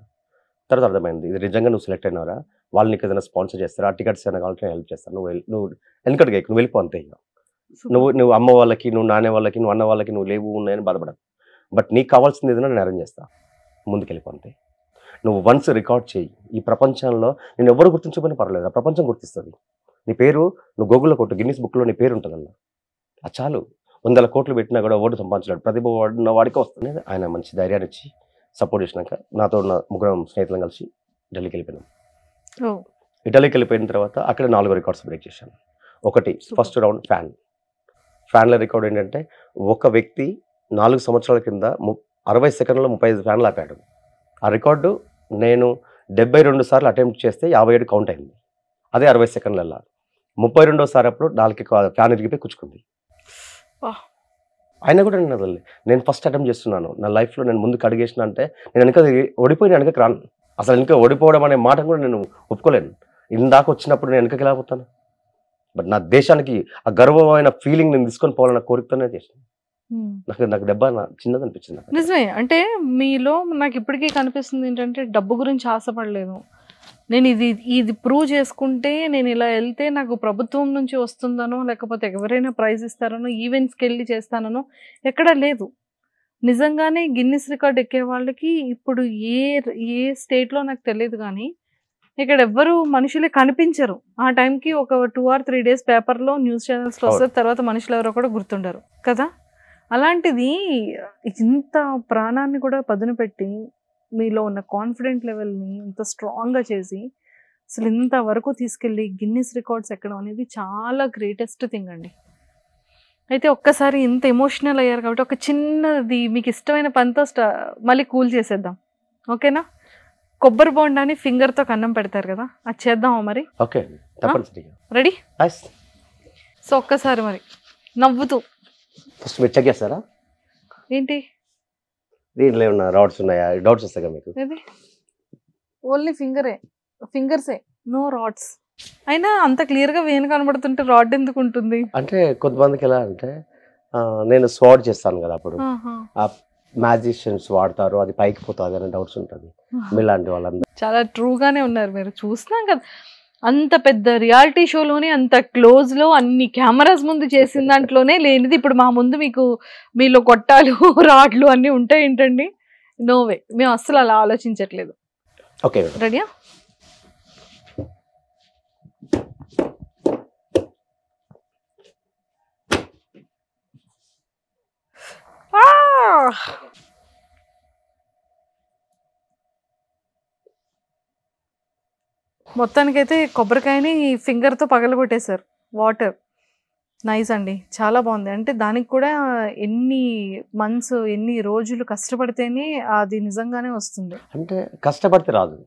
తర్వాత అర్థమైంది ఇది నిజంగా నువ్వు సెలెక్ట్ అయినారా వాళ్ళు నీకు ఏదైనా స్పాన్సర్ చేస్తారా టికెట్స్ ఏమైనా కావాలంటే హెల్ప్ చేస్తాను నువ్వు నువ్వు ఎందుకంటే నువ్వు వెళ్ళిపో అంతే ఇక నువ్వు నువ్వు అమ్మ వాళ్ళకి నువ్వు నాన్న వాళ్ళకి నువ్వు అన్న వాళ్ళకి నువ్వు లేవు ఉన్నాయని బాధపడదు బట్ నీకు కావాల్సింది ఏదైనా నేను అరేంజ్ చేస్తా ముందుకెళ్ళిపోతే నువ్వు వన్స్ రికార్డ్ చేయి ఈ ప్రపంచంలో నేను ఎవరు గుర్తించుకొని పర్లేదు ఆ ప్రపంచం గుర్తిస్తుంది నీ పేరు నువ్వు గూగుల్లో కొట్టు గిన్నిస్ బుక్లో నీ పేరు ఉంటుందన్నా ఆ చాలు వందల కోట్లు పెట్టినా కూడా ఓటు సంపాదించలేడు ప్రతిభ ఉన్న వాడికి వస్తుంది ఆయన మంచి ధైర్యాన్ని ఇచ్చి సపోర్ట్ చేసినాక నాతో ఉన్న ముగ్గురం స్నేహితులను కలిసి ఢిల్లీకి వెళ్ళిపోయినాం ఇటలీకి వెళ్ళిపోయిన తర్వాత అక్కడ నాలుగు రికార్డ్స్ బ్రేక్ చేశాను ఒకటి ఫస్ట్ రౌండ్ ఫ్యాన్ ఫ్యాన్ల రికార్డ్ ఏంటంటే ఒక వ్యక్తి నాలుగు సంవత్సరాల కింద ము అరవై సెకండ్లో ముప్పై ఐదు ఫ్యాన్లు ఆపాడు ఆ రికార్డు నేను డెబ్బై రెండు సార్లు అటెంప్ట్ చేస్తే యాభై ఏడు కౌంట్ అయింది అదే అరవై సెకండ్లల్లా ముప్పై రెండోసారి అప్పుడు నాలుగు ఫ్యాన్ ఇరిగిపోయి కూర్చుకుంది ఆయన కూడా నేను అదే నేను ఫస్ట్ అటెంప్ట్ చేస్తున్నాను నా లైఫ్లో నేను ముందుకు అడిగేసిన అంటే నేను వెనక ఓడిపోయిన వెనక రాను అసలు ఇంకా ఓడిపోవడం అనే మాట కూడా నేను ఒప్పుకోలేను ఇందాక వచ్చినప్పుడు నేను వెనకకి వెళ్ళకపోతాను బట్ నా దేశానికి ఆ గర్వమైన ఫీలింగ్ నేను తీసుకొని పోవాలన్న కోరికతోనే చేసాను నాకు నాకు దెబ్బ చిన్నది అనిపించింది నిజమే అంటే మీలో నాకు ఇప్పటికీ కనిపిస్తుంది ఏంటంటే డబ్బు గురించి ఆశపడలేదు నేను ఇది ఇది ప్రూవ్ చేసుకుంటే నేను ఇలా వెళ్తే నాకు ప్రభుత్వం నుంచి వస్తుందనో లేకపోతే ఎవరైనా ప్రైజ్ ఇస్తారనో ఈవెంట్స్కి వెళ్ళి చేస్తానో ఎక్కడా లేదు నిజంగానే గిన్నిస్ రికార్డ్ ఎక్కే వాళ్ళకి ఇప్పుడు ఏ ఏ స్టేట్లో నాకు తెలియదు కానీ ఇక్కడ ఎవ్వరు మనుషులే కనిపించరు ఆ టైంకి ఒక టూ ఆర్ త్రీ డేస్ పేపర్లో న్యూస్ ఛానల్స్లో వస్తారు తర్వాత మనుషులు ఎవరో కూడా గుర్తుండరు కదా అలాంటిది ఇంత ప్రాణాన్ని కూడా పదును పెట్టి మీలో ఉన్న కాన్ఫిడెంట్ లెవెల్ని ఇంత స్ట్రాంగ్గా చేసి అసలు ఇంత వరకు తీసుకెళ్ళి గిన్నిస్ రికార్డ్స్ ఎక్కడం అనేది చాలా గ్రేటెస్ట్ థింగ్ అండి అయితే ఒక్కసారి ఇంత ఎమోషనల్ అయ్యారు కాబట్టి ఒక చిన్నది మీకు ఇష్టమైన పనితో మళ్ళీ కూల్ చేసేద్దాం ఓకేనా కొబ్బరి బోండాని ఫింగర్ తో కన్నం పెడతారు కదా అది చేద్దామా మరి ఓకే తప్పనిసరిగా రెడీ సో ఒక్కసారి మరి నవ్వుతూ ఫస్ట్ మీరు చెక్ చేస్తారా ఏంటి దీంట్లో ఏమన్నా రాడ్స్ ఉన్నాయా డౌట్స్ వస్తాయి కదా మీకు ఏది ఓన్లీ ఫింగరే ఫింగర్సే నో రాడ్స్ అయినా అంత క్లియర్గా గా కనబడుతుంటే రాడ్ ఎందుకు ఉంటుంది అంటే కొంతమందికి ఎలా అంటే నేను స్వాడ్ చేస్తాను కదా అప్పుడు మ్యాజిషియన్స్ వాడతారు అది పైకి పోతుంది అనే డౌట్స్ ఉంటుంది మీలాంటి వాళ్ళందరూ చాలా ట్రూగానే ఉన్నారు మీరు చూసినాం కదా అంత పెద్ద రియాలిటీ షోలోనే అంత క్లోజ్లో అన్ని కెమెరాస్ ముందు చేసిన దాంట్లోనే లేనిది ఇప్పుడు మా ముందు మీకు మీలో కొట్టాలు రాడ్లు అన్నీ ఉంటాయి ఏంటండి నోవే మేము అస్సలు అలా ఆలోచించట్లేదు ఓకే రెడీయా Ugh. మొత్తానికైతే కొబ్బరికాయని ఫింగర్తో పగలగొట్టేశారు వాటర్ నైస్ అండి చాలా బాగుంది అంటే దానికి కూడా ఎన్ని మంత్స్ ఎన్ని రోజులు కష్టపడితేనే అది నిజంగానే వస్తుంది అంటే కష్టపడితే రాదు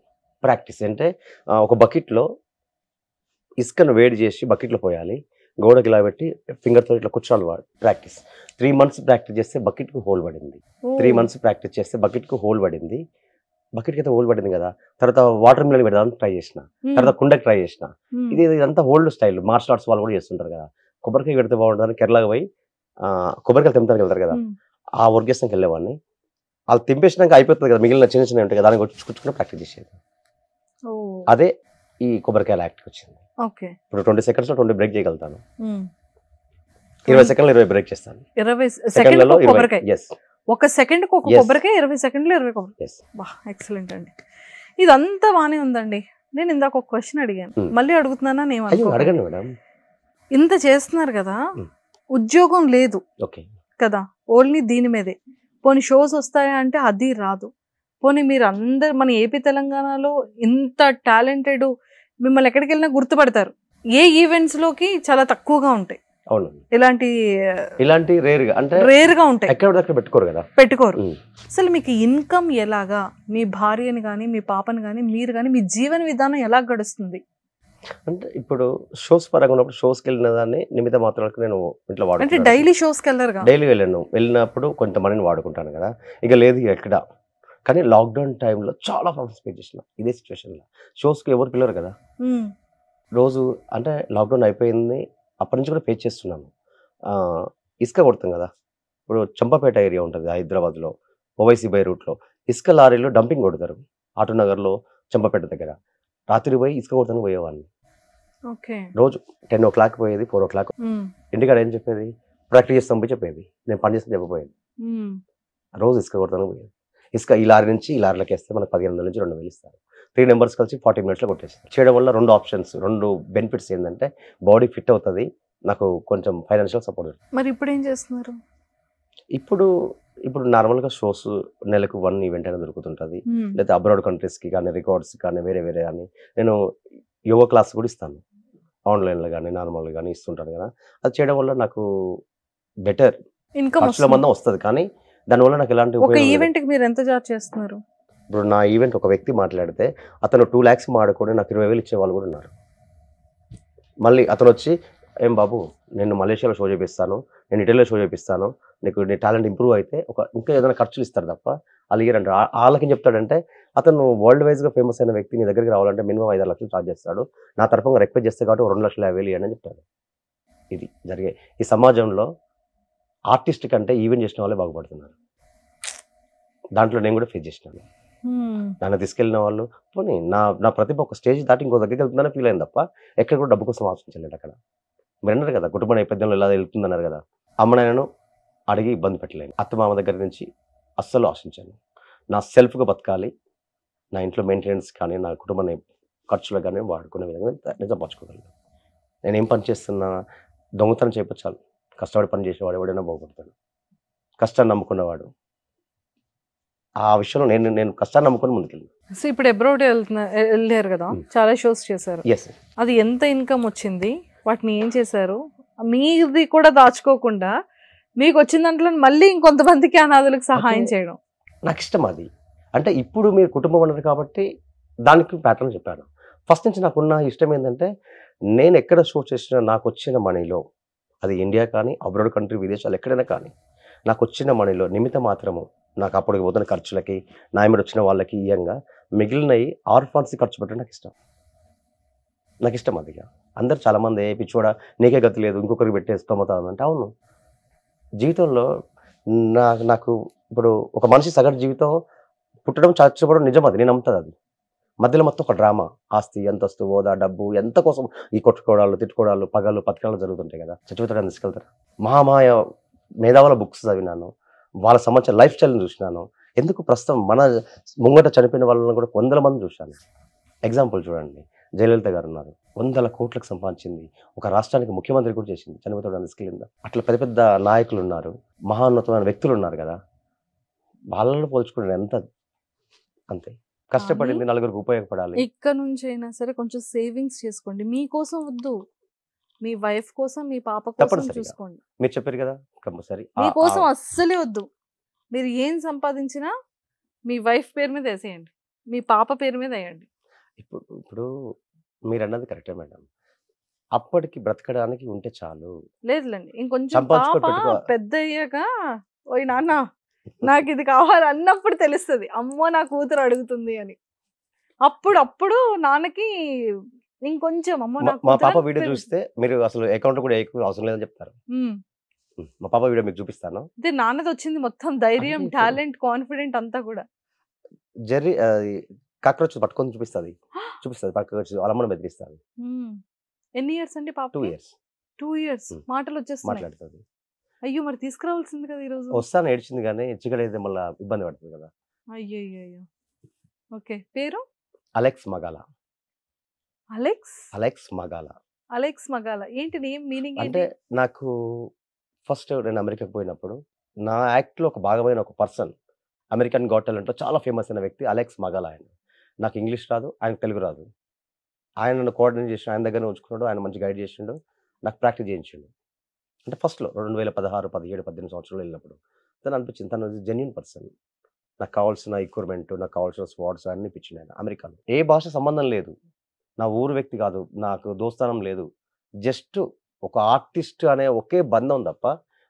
ప్రాక్టీస్ అంటే ఒక బకెట్లో ఇసుకను వేడి చేసి బకెట్లో పోయాలి గోడకి ఇలా పెట్టి తో ఇట్లా కూర్చోవాలి వాడు ప్రాక్టీస్ త్రీ మంత్స్ ప్రాక్టీస్ చేస్తే బకెట్ కు హోల్ పడింది త్రీ మంత్స్ ప్రాక్టీస్ చేస్తే బకెట్ కు హోల్ పడింది బకెట్కి అయితే హోల్ పడింది కదా తర్వాత వాటర్ మిల్ పెడదామని ట్రై చేసిన తర్వాత కుండకి ట్రై చేసిన ఇది ఇదంతా ఓల్డ్ స్టైల్ మార్షల్ ఆర్ట్స్ వాళ్ళు కూడా చేస్తుంటారు కదా కొబ్బరికాయ పెడితే బాగుంటుందని కేరళకి పోయి కొబ్బరికాయలు తెంపుతానికి వెళ్తారు కదా ఆ వర్క్ చేసినాక వెళ్ళేవాడిని వాళ్ళు తెంపేసినాక అయిపోతుంది కదా మిగిలిన చిన్న చిన్న ఉంటాయి కదా దాన్ని కొట్టుకుంటూ ప్రాక్టీస్ చేసేది అదే ఈ కొబ్బరికాయల యాక్ట్కి వచ్చింది ఇప్పుడు ట్వంటీ సెకండ్స్ లో ట్వంటీ బ్రేక్ చేయగలుగుతాను ఇరవై సెకండ్లు ఇరవై బ్రేక్ చేస్తాను ఒక సెకండ్ ఒక కొబ్బరికాయ ఇరవై సెకండ్లు ఇరవై కొబ్బరి ఎక్సలెంట్ అండి ఇదంతా బానే ఉందండి నేను ఇందాక ఒక క్వశ్చన్ అడిగాను hmm. మళ్ళీ అడుగుతున్నానా నేను అడగండి మేడం ఇంత చేస్తున్నారు కదా hmm. ఉద్యోగం లేదు కదా ఓన్లీ దీని మీదే పోనీ షోస్ వస్తాయా అంటే అది రాదు పోనీ మీరు అందరు మన ఏపీ తెలంగాణలో ఇంత టాలెంటెడ్ మిమ్మల్ని ఎక్కడికి వెళ్ళినా గుర్తుపడతారు ఏ ఈవెంట్స్లోకి చాలా తక్కువగా ఉంటాయి అవును ఇలాంటి ఇలాంటి రేర్గా అంటే రేర్గా ఉంటాయి పెట్టుకోరు కదా పెట్టుకోరు అసలు మీకు ఇన్కమ్ ఎలాగా మీ భార్యని కానీ మీ పాపని కానీ మీరు కానీ మీ జీవన విధానం ఎలా గడుస్తుంది అంటే ఇప్పుడు షోస్ పరంగా ఉన్నప్పుడు షోస్కి వెళ్ళిన దాన్ని నిమిత్త మాత్రాలకు నేను ఇంట్లో వాడు అంటే డైలీ షోస్కి కదా డైలీ వెళ్ళాను వెళ్ళినప్పుడు కొంతమందిని వాడుకుంటాను కదా ఇక లేదు ఎక్కడ కానీ లాక్డౌన్ టైంలో చాలా పార్టిసిపేట్ చేసిన ఇదే సిచ్యువేషన్లో షోస్కి ఎవరు పిల్లరు కదా రోజు అంటే లాక్డౌన్ అయిపోయింది అప్పటి నుంచి కూడా పే చేస్తున్నాను ఇసుక కొడతాం కదా ఇప్పుడు చంపపేట ఏరియా ఉంటుంది హైదరాబాద్లో ఓవైసీ బై రూట్లో ఇసుక లారీలో డంపింగ్ కొడతారు ఆటోనగర్లో చంపపేట దగ్గర రాత్రి పోయి ఇసుక కొడతాను పోయేవాడిని రోజు టెన్ ఓ క్లాక్ పోయేది ఫోర్ ఓ క్లాక్ ఇంటికాడ ఏం చెప్పేది ప్రాక్టీస్ చేస్తాం పోయి చెప్పేది నేను పని చేస్తాను చెప్పబోయేది రోజు ఇసుక కొడతాను పోయేది ఇసుక ఈ లారీ నుంచి ఈ లారీలకు వేస్తే మనకు పదిహేను వందల నుంచి రెండు వేలు ఇస్తారు త్రీ నెంబర్స్ కలిసి ఫార్టీ మినిట్స్లో కొట్టేస్తాను చేయడం వల్ల రెండు ఆప్షన్స్ రెండు బెనిఫిట్స్ ఏంటంటే బాడీ ఫిట్ అవుతుంది నాకు కొంచెం ఫైనాన్షియల్ సపోర్ట్ మరి ఇప్పుడు ఏం చేస్తున్నారు ఇప్పుడు ఇప్పుడు నార్మల్గా షోస్ నెలకు వన్ ఈవెంట్ అయినా దొరుకుతుంటుంది లేదా అబ్రాడ్ కంట్రీస్కి కానీ రికార్డ్స్ కానీ వేరే వేరే కానీ నేను యోగా క్లాస్ కూడా ఇస్తాను ఆన్లైన్లో కానీ నార్మల్గా కానీ ఇస్తుంటాను కదా అది చేయడం వల్ల నాకు బెటర్ ఇన్కమ్ వస్తుంది కానీ దానివల్ల నాకు ఎలాంటి ఒక ఈవెంట్కి మీరు ఎంత జాబ్ చేస్తున్నారు ఇప్పుడు నా ఈవెంట్ ఒక వ్యక్తి మాట్లాడితే అతను టూ ల్యాక్స్ మాడకుండా నాకు ఇరవై వేలు ఇచ్చేవాళ్ళు కూడా ఉన్నారు మళ్ళీ అతను వచ్చి ఏం బాబు నేను మలేషియాలో షో చేపిస్తాను నేను ఇటలీలో షో చేపిస్తాను నీకు నీ టాలెంట్ ఇంప్రూవ్ అయితే ఒక ఇంకా ఏదైనా ఖర్చులు ఇస్తారు తప్ప వాళ్ళు రండి వాళ్ళకి చెప్తాడంటే అతను వరల్డ్ వైజ్గా ఫేమస్ అయిన వ్యక్తి నీ దగ్గరికి రావాలంటే మినిమం ఐదారు లక్షలు చార్జ్ చేస్తాడు నా తరఫున రిక్వెస్ట్ చేస్తే కాబట్టి రెండు లక్షలు యాభై అని చెప్తాడు ఇది జరిగే ఈ సమాజంలో ఆర్టిస్ట్ కంటే ఈవెంట్ చేసిన వాళ్ళే బాగుపడుతున్నారు దాంట్లో నేను కూడా ఫేస్ చేసినాను నన్ను తీసుకెళ్ళిన వాళ్ళు పోనీ నా నా ప్రతిభ ఒక స్టేజ్ దాటి ఇంకో దగ్గరికి వెళ్తుందని ఫీల్ అయింది తప్ప ఎక్కడ కూడా డబ్బు కోసం ఆలోచించలేదు అక్కడ మీరు అన్నారు కదా కుటుంబ నేపథ్యంలో ఇలా అన్నారు కదా అమ్మ నేను అడిగి ఇబ్బంది పెట్టలేను అత్తమామ దగ్గర నుంచి అస్సలు ఆశించాను నా సెల్ఫ్గా బతకాలి నా ఇంట్లో మెయింటెనెన్స్ కానీ నా కుటుంబ ఖర్చులు కానీ వాడుకునే విధంగా నిజం పంచుకోగలను నేను ఏం పని చేస్తున్నా దొంగతనం చేయపచ్చాలి కష్టపడి పని చేసేవాడు ఎవడైనా బాగుపడతాడు కష్టాన్ని నమ్ముకున్నవాడు ఆ విషయంలో నేను నేను కష్టాన్ని నమ్ముకొని ముందుకెళ్ళాను సో ఇప్పుడు అబ్రాడ్ వెళ్తున్నా వెళ్ళారు కదా చాలా షోస్ చేశారు అది ఎంత ఇన్కమ్ వచ్చింది వాటిని ఏం చేశారు మీది కూడా దాచుకోకుండా మీకు వచ్చిన దాంట్లో మళ్ళీ ఇంకొంతమందికి అనాథులకు సహాయం చేయడం నాకు ఇష్టం అది అంటే ఇప్పుడు మీరు కుటుంబం ఉన్నది కాబట్టి దానికి ప్యాటర్న్ చెప్పాను ఫస్ట్ నుంచి నాకున్న ఇష్టం ఏంటంటే నేను ఎక్కడ షో చేసిన నాకు వచ్చిన మనీలో అది ఇండియా కానీ అబ్రాడ్ కంట్రీ విదేశాలు ఎక్కడైనా కానీ నాకు వచ్చిన మనీలో నిమిత్త మాత్రము నాకు అప్పుడు వదిన ఖర్చులకి నాయముడు వచ్చిన వాళ్ళకి ఇయంగా మిగిలినవి ఆర్ఫాన్స్ ఖర్చు పెట్టడం నాకు ఇష్టం నాకు ఇష్టం అది అందరు చాలామంది ఏ పిచ్చోడ నీకే గతి లేదు ఇంకొకరికి పెట్టే స్తోమత అంటే అవును జీవితంలో నా నాకు ఇప్పుడు ఒక మనిషి సగటు జీవితం పుట్టడం చచ్చిపోవడం నిజం అది నేను నమ్ముతుంది అది మధ్యలో మొత్తం ఒక డ్రామా ఆస్తి అంతస్తు హోదా డబ్బు ఎంత కోసం ఈ కొట్టుకోవడాలు తిట్టుకోవడాలు పగలు పథకాలు జరుగుతుంటాయి కదా చచ్చిపోతాడని తీసుకెళ్తారు మహామాయ మేధావుల బుక్స్ చదివినాను వాళ్ళ సంబంధించిన లైఫ్ స్టైల్ని చూసినాను ఎందుకు ప్రస్తుతం మన ముంగట చనిపోయిన వాళ్ళని కూడా వందల మంది చూశాను ఎగ్జాంపుల్ చూడండి జయలలిత గారు ఉన్నారు వందల కోట్లకు సంపాదించింది ఒక రాష్ట్రానికి ముఖ్యమంత్రి కూడా చేసింది చనిపోతాడు స్కిల్ అట్లా పెద్ద పెద్ద నాయకులు ఉన్నారు మహాన్నతమైన వ్యక్తులు ఉన్నారు కదా వాళ్ళని పోల్చుకుంటే ఎంత అంతే కష్టపడింది నలుగురికి ఉపయోగపడాలి ఇక్కడ నుంచి అయినా సరే కొంచెం సేవింగ్స్ చేసుకోండి మీకోసం వద్దు మీ వైఫ్ కోసం మీ పాప కోసం చూసుకోండి మీరు చెప్పారు కదా కంపల్సరీ మీ కోసం అస్సలే వద్దు మీరు ఏం సంపాదించినా మీ వైఫ్ పేరు మీద వేసేయండి మీ పాప పేరు మీద వేయండి ఇప్పుడు ఇప్పుడు మీరు అన్నది కరెక్టే మేడం అప్పటికి బ్రతకడానికి ఉంటే చాలు లేదులేండి ఇంకొంచెం పెద్ద అయ్యాక ఓయ్ నాన్న నాకు ఇది కావాలి అన్నప్పుడు తెలుస్తుంది అమ్మో నా కూతురు అడుగుతుంది అని అప్పుడప్పుడు నాన్నకి ఇంకొంచెం అమ్మ మా పాప వీడియో చూస్తే మీరు అసలు అకౌంట్ కూడా అవసరం లేదని చెప్తారు మా పాప వీడియో మీకు చూపిస్తాను అంటే నాన్నది వచ్చింది మొత్తం ధైర్యం టాలెంట్ కాన్ఫిడెంట్ అంతా కూడా జర్రీ కాక్రోచ్ పట్టుకొని చూపిస్తుంది చూపిస్తుంది కాక్రోచ్ అలమ్మను బెదిరిస్తుంది ఎన్ని ఇయర్స్ అండి పాప టూ ఇయర్స్ టూ ఇయర్స్ మాటలు వచ్చేసి మాట్లాడుతుంది అయ్యో మరి తీసుకురావాల్సింది కదా ఈరోజు వస్తాను ఏడ్చింది కానీ చిగలేదు మళ్ళీ ఇబ్బంది పడుతుంది కదా అయ్యో అయ్యో ఓకే పేరు Alex Magala Alex Alex Magala Alex Magala ఏంటి నేమ్ మీనింగ్ అంటే నాకు ఫస్ట్ నేను అమెరికాకి పోయినప్పుడు నా యాక్ట్లో ఒక భాగమైన ఒక పర్సన్ అమెరికన్ అంటే చాలా ఫేమస్ అయిన వ్యక్తి అలెక్స్ మగాల ఆయన నాకు ఇంగ్లీష్ రాదు ఆయన తెలుగు రాదు ఆయన నన్ను కోఆర్డినేట్ చేసి ఆయన దగ్గర ఉంచుకున్నాడు ఆయన మంచి గైడ్ చేసిండు నాకు ప్రాక్టీస్ చేయించిండు అంటే ఫస్ట్లో రెండు వేల పదహారు పదిహేడు పద్దెనిమిది సంవత్సరాలు వెళ్ళినప్పుడు తను అనిపించింది తను జెన్యున్ పర్సన్ నాకు కావాల్సిన ఎక్విప్మెంట్ నాకు కావాల్సిన స్పాట్స్ అన్ని ఇప్పించింది ఆయన అమెరికాలో ఏ భాష సంబంధం లేదు నా ఊరు వ్యక్తి కాదు నాకు దోస్తానం లేదు జస్ట్ ఒక ఆర్టిస్ట్ అనే ఒకే బంధం తప్ప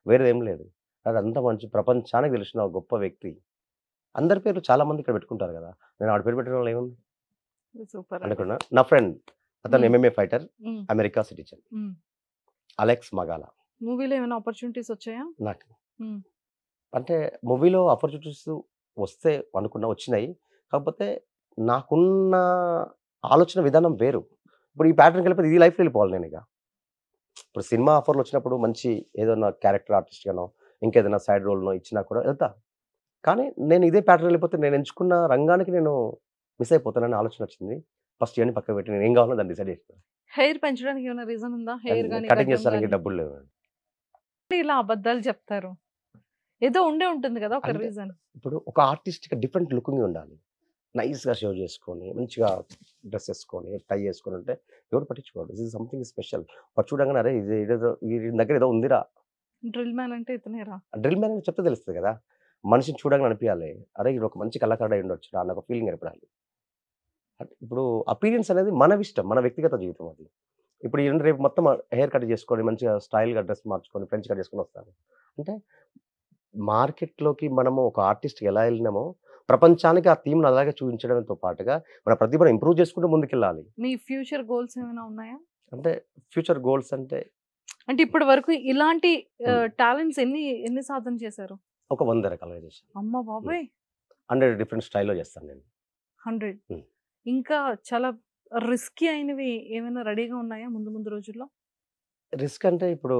వేరేదేం లేదు అది అంత మంచి ప్రపంచానికి తెలిసిన ఒక గొప్ప వ్యక్తి అందరి పేర్లు చాలా మంది ఇక్కడ పెట్టుకుంటారు కదా నేను ఆడ పేరు పెట్టడం ఏముంది అనుకున్నా నా ఫ్రెండ్ అతను MMA fighter America citizen Alex Magala మూవీలో ఏమైనా ఆపర్చునిటీస్ వచ్చాయా నాకు అంటే మూవీలో ఆపర్చునిటీస్ వస్తే అనుకున్నా వచ్చినాయి కాకపోతే నాకున్న ఆలోచన విధానం వేరు ఇప్పుడు ఈ ప్యాటర్న్కి వెళ్ళిపోతే ఇది లైఫ్ వెళ్ళిపోవాలి నేను ఇక ఇప్పుడు సినిమా ఆఫర్లు వచ్చినప్పుడు మంచి ఏదైనా క్యారెక్టర్ ఆర్టిస్ట్గానో ఇంకేదైనా సైడ్ రోల్నో ఇచ్చినా కూడా వెళ్తా కానీ నేను ఇదే ప్యాటర్న్ వెళ్ళిపోతే నేను ఎంచుకున్న రంగానికి నేను మిస్ అయిపోతానని ఆలోచన వచ్చింది ఫస్ట్ ఇయర్ని పక్కన పెట్టి నేను ఏం కావాలో దాన్ని డిసైడ్ చేస్తాను హెయిర్ పెంచడానికి ఏమైనా రీజన్ ఉందా హెయిర్ కటింగ్ చేస్తానికి డబ్బులు లేవు ఇలా అబద్ధాలు చెప్తారు ఏదో ఉండే ఉంటుంది కదా ఒక రీజన్ ఇప్పుడు ఒక ఆర్టిస్ట్ డిఫరెంట్ లుకింగ్ ఉండాలి నైస్గా షేవ్ చేసుకొని మంచిగా డ్రెస్ వేసుకొని టై వేసుకొని అంటే ఎవరు పట్టించుకోడు దిస్ ఇస్ సంథింగ్ స్పెషల్ వాడు చూడగానే అరే ఇది ఏదో వీరి దగ్గర ఏదో ఉందిరా డ్రిల్ మ్యాన్ అంటే ఇతనేరా డ్రిల్ మ్యాన్ చెప్తే తెలుస్తుంది కదా మనిషిని చూడగానే అనిపించాలి అరే ఇది ఒక మంచి కళాకారుడు అయి ఉండొచ్చు ఒక ఫీలింగ్ ఏర్పడాలి ఇప్పుడు అపీరియన్స్ అనేది మన ఇష్టం మన వ్యక్తిగత జీవితం అది ఇప్పుడు ఈ రేపు మొత్తం హెయిర్ కట్ చేసుకొని మంచిగా స్టైల్గా డ్రెస్ మార్చుకొని ఫ్రెంచ్ కట్ చేసుకొని వస్తాను అంటే మార్కెట్లోకి మనము ఒక ఆర్టిస్ట్కి ఎలా వెళ్ళినామో ప్రపంచానికి ఆ థీమ్ని అలాగే చూపించడంతో పాటుగా మన ప్రతిభను ఇంప్రూవ్ చేసుకుంటూ ముందుకెళ్ళాలి మీ ఫ్యూచర్ గోల్స్ ఏమైనా ఉన్నాయా అంటే ఫ్యూచర్ గోల్స్ అంటే అంటే ఇప్పటి వరకు ఇలాంటి టాలెంట్స్ ఎన్ని ఎన్ని సాధన చేశారు ఒక వంద రకాలుగా చేశాను అమ్మ బాబాయ్ హండ్రెడ్ డిఫరెంట్ స్టైల్లో చేస్తాను నేను హండ్రెడ్ ఇంకా చాలా రిస్కీ అయినవి ఏమైనా రెడీగా ఉన్నాయా ముందు ముందు రోజుల్లో రిస్క్ అంటే ఇప్పుడు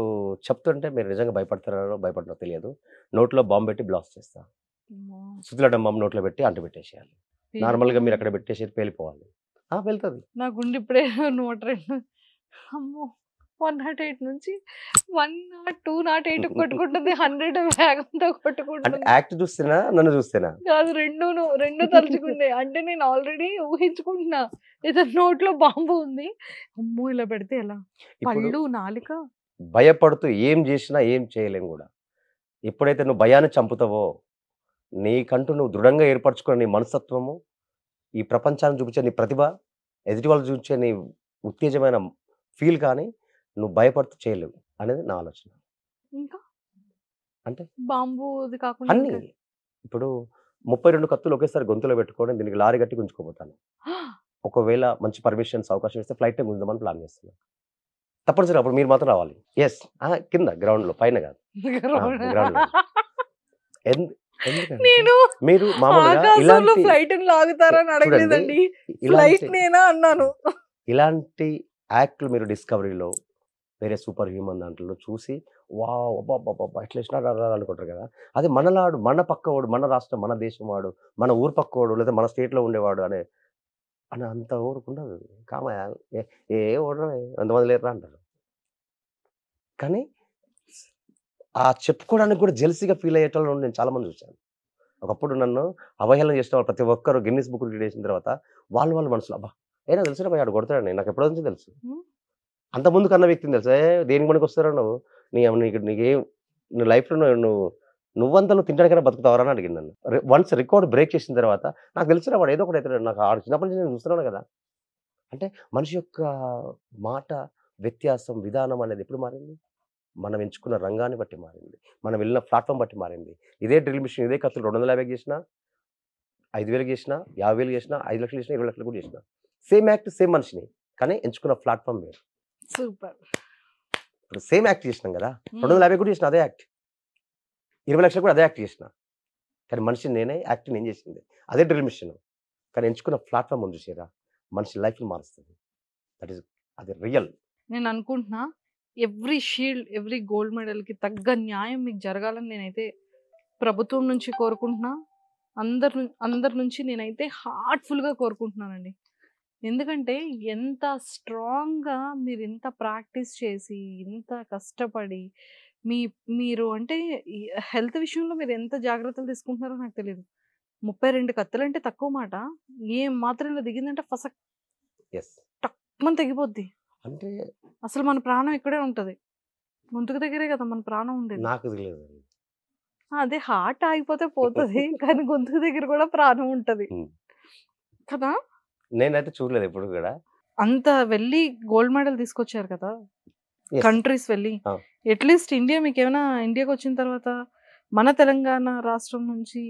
చెప్తుంటే మీరు నిజంగా భయపడతారో భయపడతారో తెలియదు నోట్లో బాంబెట్టి బ్లాస్ట్ చేస్తాను శుద్ధులటం నోట్లో పెట్టి అంటు పెట్టేసేయాలి నార్మల్గా మీరు అక్కడ పెట్టేసి పేలిపోవాలి వెళ్తుంది నా గుండె ఇప్పుడే నూట రెండు అమ్మో వన్ నాట్ ఎయిట్ నుంచి one knot two knot eight కొట్టుకుంటుంది హండ్రెడ్ వేగంతో కొట్టుకుంటుంది యాక్ట్ చూస్తేనా నన్ను చూస్తేనా కాదు రెండు రెండు తలుచుకుండే అంటే నేను ఆల్రెడీ ఊహించుకుంటున్నా ఇతని నోట్లో బాంబు ఉంది అమ్మో ఇలా పెడితే ఎలా పళ్ళు నాలుక భయపడుతూ ఏం చేసినా ఏం చేయలేము కూడా ఎప్పుడైతే నువ్వు భయాన్ని చంపుతావో నీకంటూ నువ్వు దృఢంగా ఏర్పరచుకున్న నీ మనస్తత్వము ఈ ప్రపంచాన్ని చూపించే నీ ప్రతిభ ఎదుటి వాళ్ళు చూపించే నీ ఉత్తేజమైన ఫీల్ కానీ నువ్వు భయపడుతూ చేయలేవు అనేది నా ఆలోచన ఇంకా అంటే బాంబు అన్ని ఇప్పుడు ముప్పై రెండు కత్తులు ఒకేసారి గొంతులో పెట్టుకోవడం దీనికి లారీ కట్టి గుంజుకోబోతాను ఒకవేళ మంచి పర్మిషన్స్ అవకాశం ఇస్తే ఫ్లైట్ టైం ఉందామని ప్లాన్ చేస్తున్నాను తప్పనిసరి అప్పుడు మీరు మాత్రం రావాలి ఎస్ కింద గ్రౌండ్ లో పైన కాదు నేను మీరు ఆకాశంలో ఫ్లైట్ లాగుతారని అడగలేదండి ఫ్లైట్ నేనా అన్నాను ఇలాంటి యాక్ట్లు మీరు డిస్కవరీలో వేరే సూపర్ హ్యూమన్ దాంట్లో చూసి వా అబ్బాబ్బాబ్బా ఇట్లా ఇచ్చినాడు అనుకుంటారు కదా అది మనలాడు మన పక్కవాడు మన రాష్ట్రం మన దేశం వాడు మన ఊరు పక్కవాడు లేదా మన స్టేట్లో ఉండేవాడు అనే అని అంత ఊరుకుండదు కామయా ఏ ఓడరా ఎంతమంది లేరా అంటారు కానీ ఆ చెప్పుకోవడానికి కూడా జెల్సీగా ఫీల్ వాళ్ళు నేను చాలామంది చూశాను ఒకప్పుడు నన్ను అవహేళన చేసిన వాళ్ళు ప్రతి ఒక్కరు గిన్నీస్ బుక్ రీడ్ చేసిన తర్వాత వాళ్ళు వాళ్ళ మనసులో అబ్బా అయినా తెలుసు భయ ఆడు కొడతాడని నాకు ఎప్పటి నుంచి తెలుసు అంత ముందు కన్న వ్యక్తిని తెలుసు ఏ దేనికి పనికి వస్తారా నువ్వు నీ నీకు నీకే నీ లైఫ్లో నువ్వు నువ్వంతా నువ్వు తినడానికైనా బతుకుతావరా అని అడిగింది నన్ను వన్స్ రికార్డ్ బ్రేక్ చేసిన తర్వాత నాకు తెలిసిన వాడు ఏదో ఒకటి అవుతాడు నాకు ఆడు చిన్నప్పటి నుంచి నేను చూస్తున్నాను కదా అంటే మనిషి యొక్క మాట వ్యత్యాసం విధానం అనేది ఎప్పుడు మారింది మనం ఎంచుకున్న రంగాన్ని బట్టి మారింది మనం వెళ్ళిన ప్లాట్ఫామ్ బట్టి మారింది ఇదే డ్రిల్ మిషన్ ఇదే ఖర్చులు రెండు వందల యాభై చేసిన ఐదు వేలు చేసిన యాభై వేలు చేసిన ఐదు లక్షలు చేసినా ఇరవై లక్షలు కూడా చేసిన సేమ్ యాక్ట్ సేమ్ మనిషిని కానీ ఎంచుకున్న ప్లాట్ఫామ్ వేరు సూపర్ ఇప్పుడు సేమ్ యాక్ట్ చేసినాం కదా రెండు వందల యాభై కూడా చేసిన అదే యాక్ట్ ఇరవై లక్షలు కూడా అదే యాక్ట్ చేసిన కానీ మనిషి నేనే యాక్ట్ నేను చేసింది అదే డ్రిల్ మిషన్ కానీ ఎంచుకున్న ప్లాట్ఫామ్ ఉంది చూసారా మనిషి లైఫ్ని మారుస్తుంది దట్ ఈస్ అది రియల్ నేను అనుకుంటున్నా ఎవ్రీ షీల్డ్ ఎవ్రీ గోల్డ్ మెడల్కి తగ్గ న్యాయం మీకు జరగాలని నేనైతే ప్రభుత్వం నుంచి కోరుకుంటున్నా అందరి అందరి నుంచి నేనైతే హార్ట్ఫుల్గా కోరుకుంటున్నానండి ఎందుకంటే ఎంత స్ట్రాంగ్గా మీరు ఇంత ప్రాక్టీస్ చేసి ఇంత కష్టపడి మీ మీరు అంటే హెల్త్ విషయంలో మీరు ఎంత జాగ్రత్తలు తీసుకుంటున్నారో నాకు తెలియదు ముప్పై రెండు కత్తులు అంటే తక్కువ మాట ఏం మాత్రం దిగిందంటే ఫసక్ టక్మని తెగిపోద్ది అంటే అసలు మన ప్రాణం ఇక్కడే ఉంటుంది ముందుకు దగ్గరే కదా మన ప్రాణం ఉండేది నాకు తెలియదు అదే హార్ట్ ఆగిపోతే పోతుంది కానీ గొంతుకు దగ్గర కూడా ప్రాణం ఉంటది కదా నేనైతే చూడలేదు ఇప్పుడు కూడా అంత వెళ్ళి గోల్డ్ మెడల్ తీసుకొచ్చారు కదా కంట్రీస్ వెళ్ళి అట్లీస్ట్ ఇండియా మీకు ఏమైనా ఇండియాకి వచ్చిన తర్వాత మన తెలంగాణ రాష్ట్రం నుంచి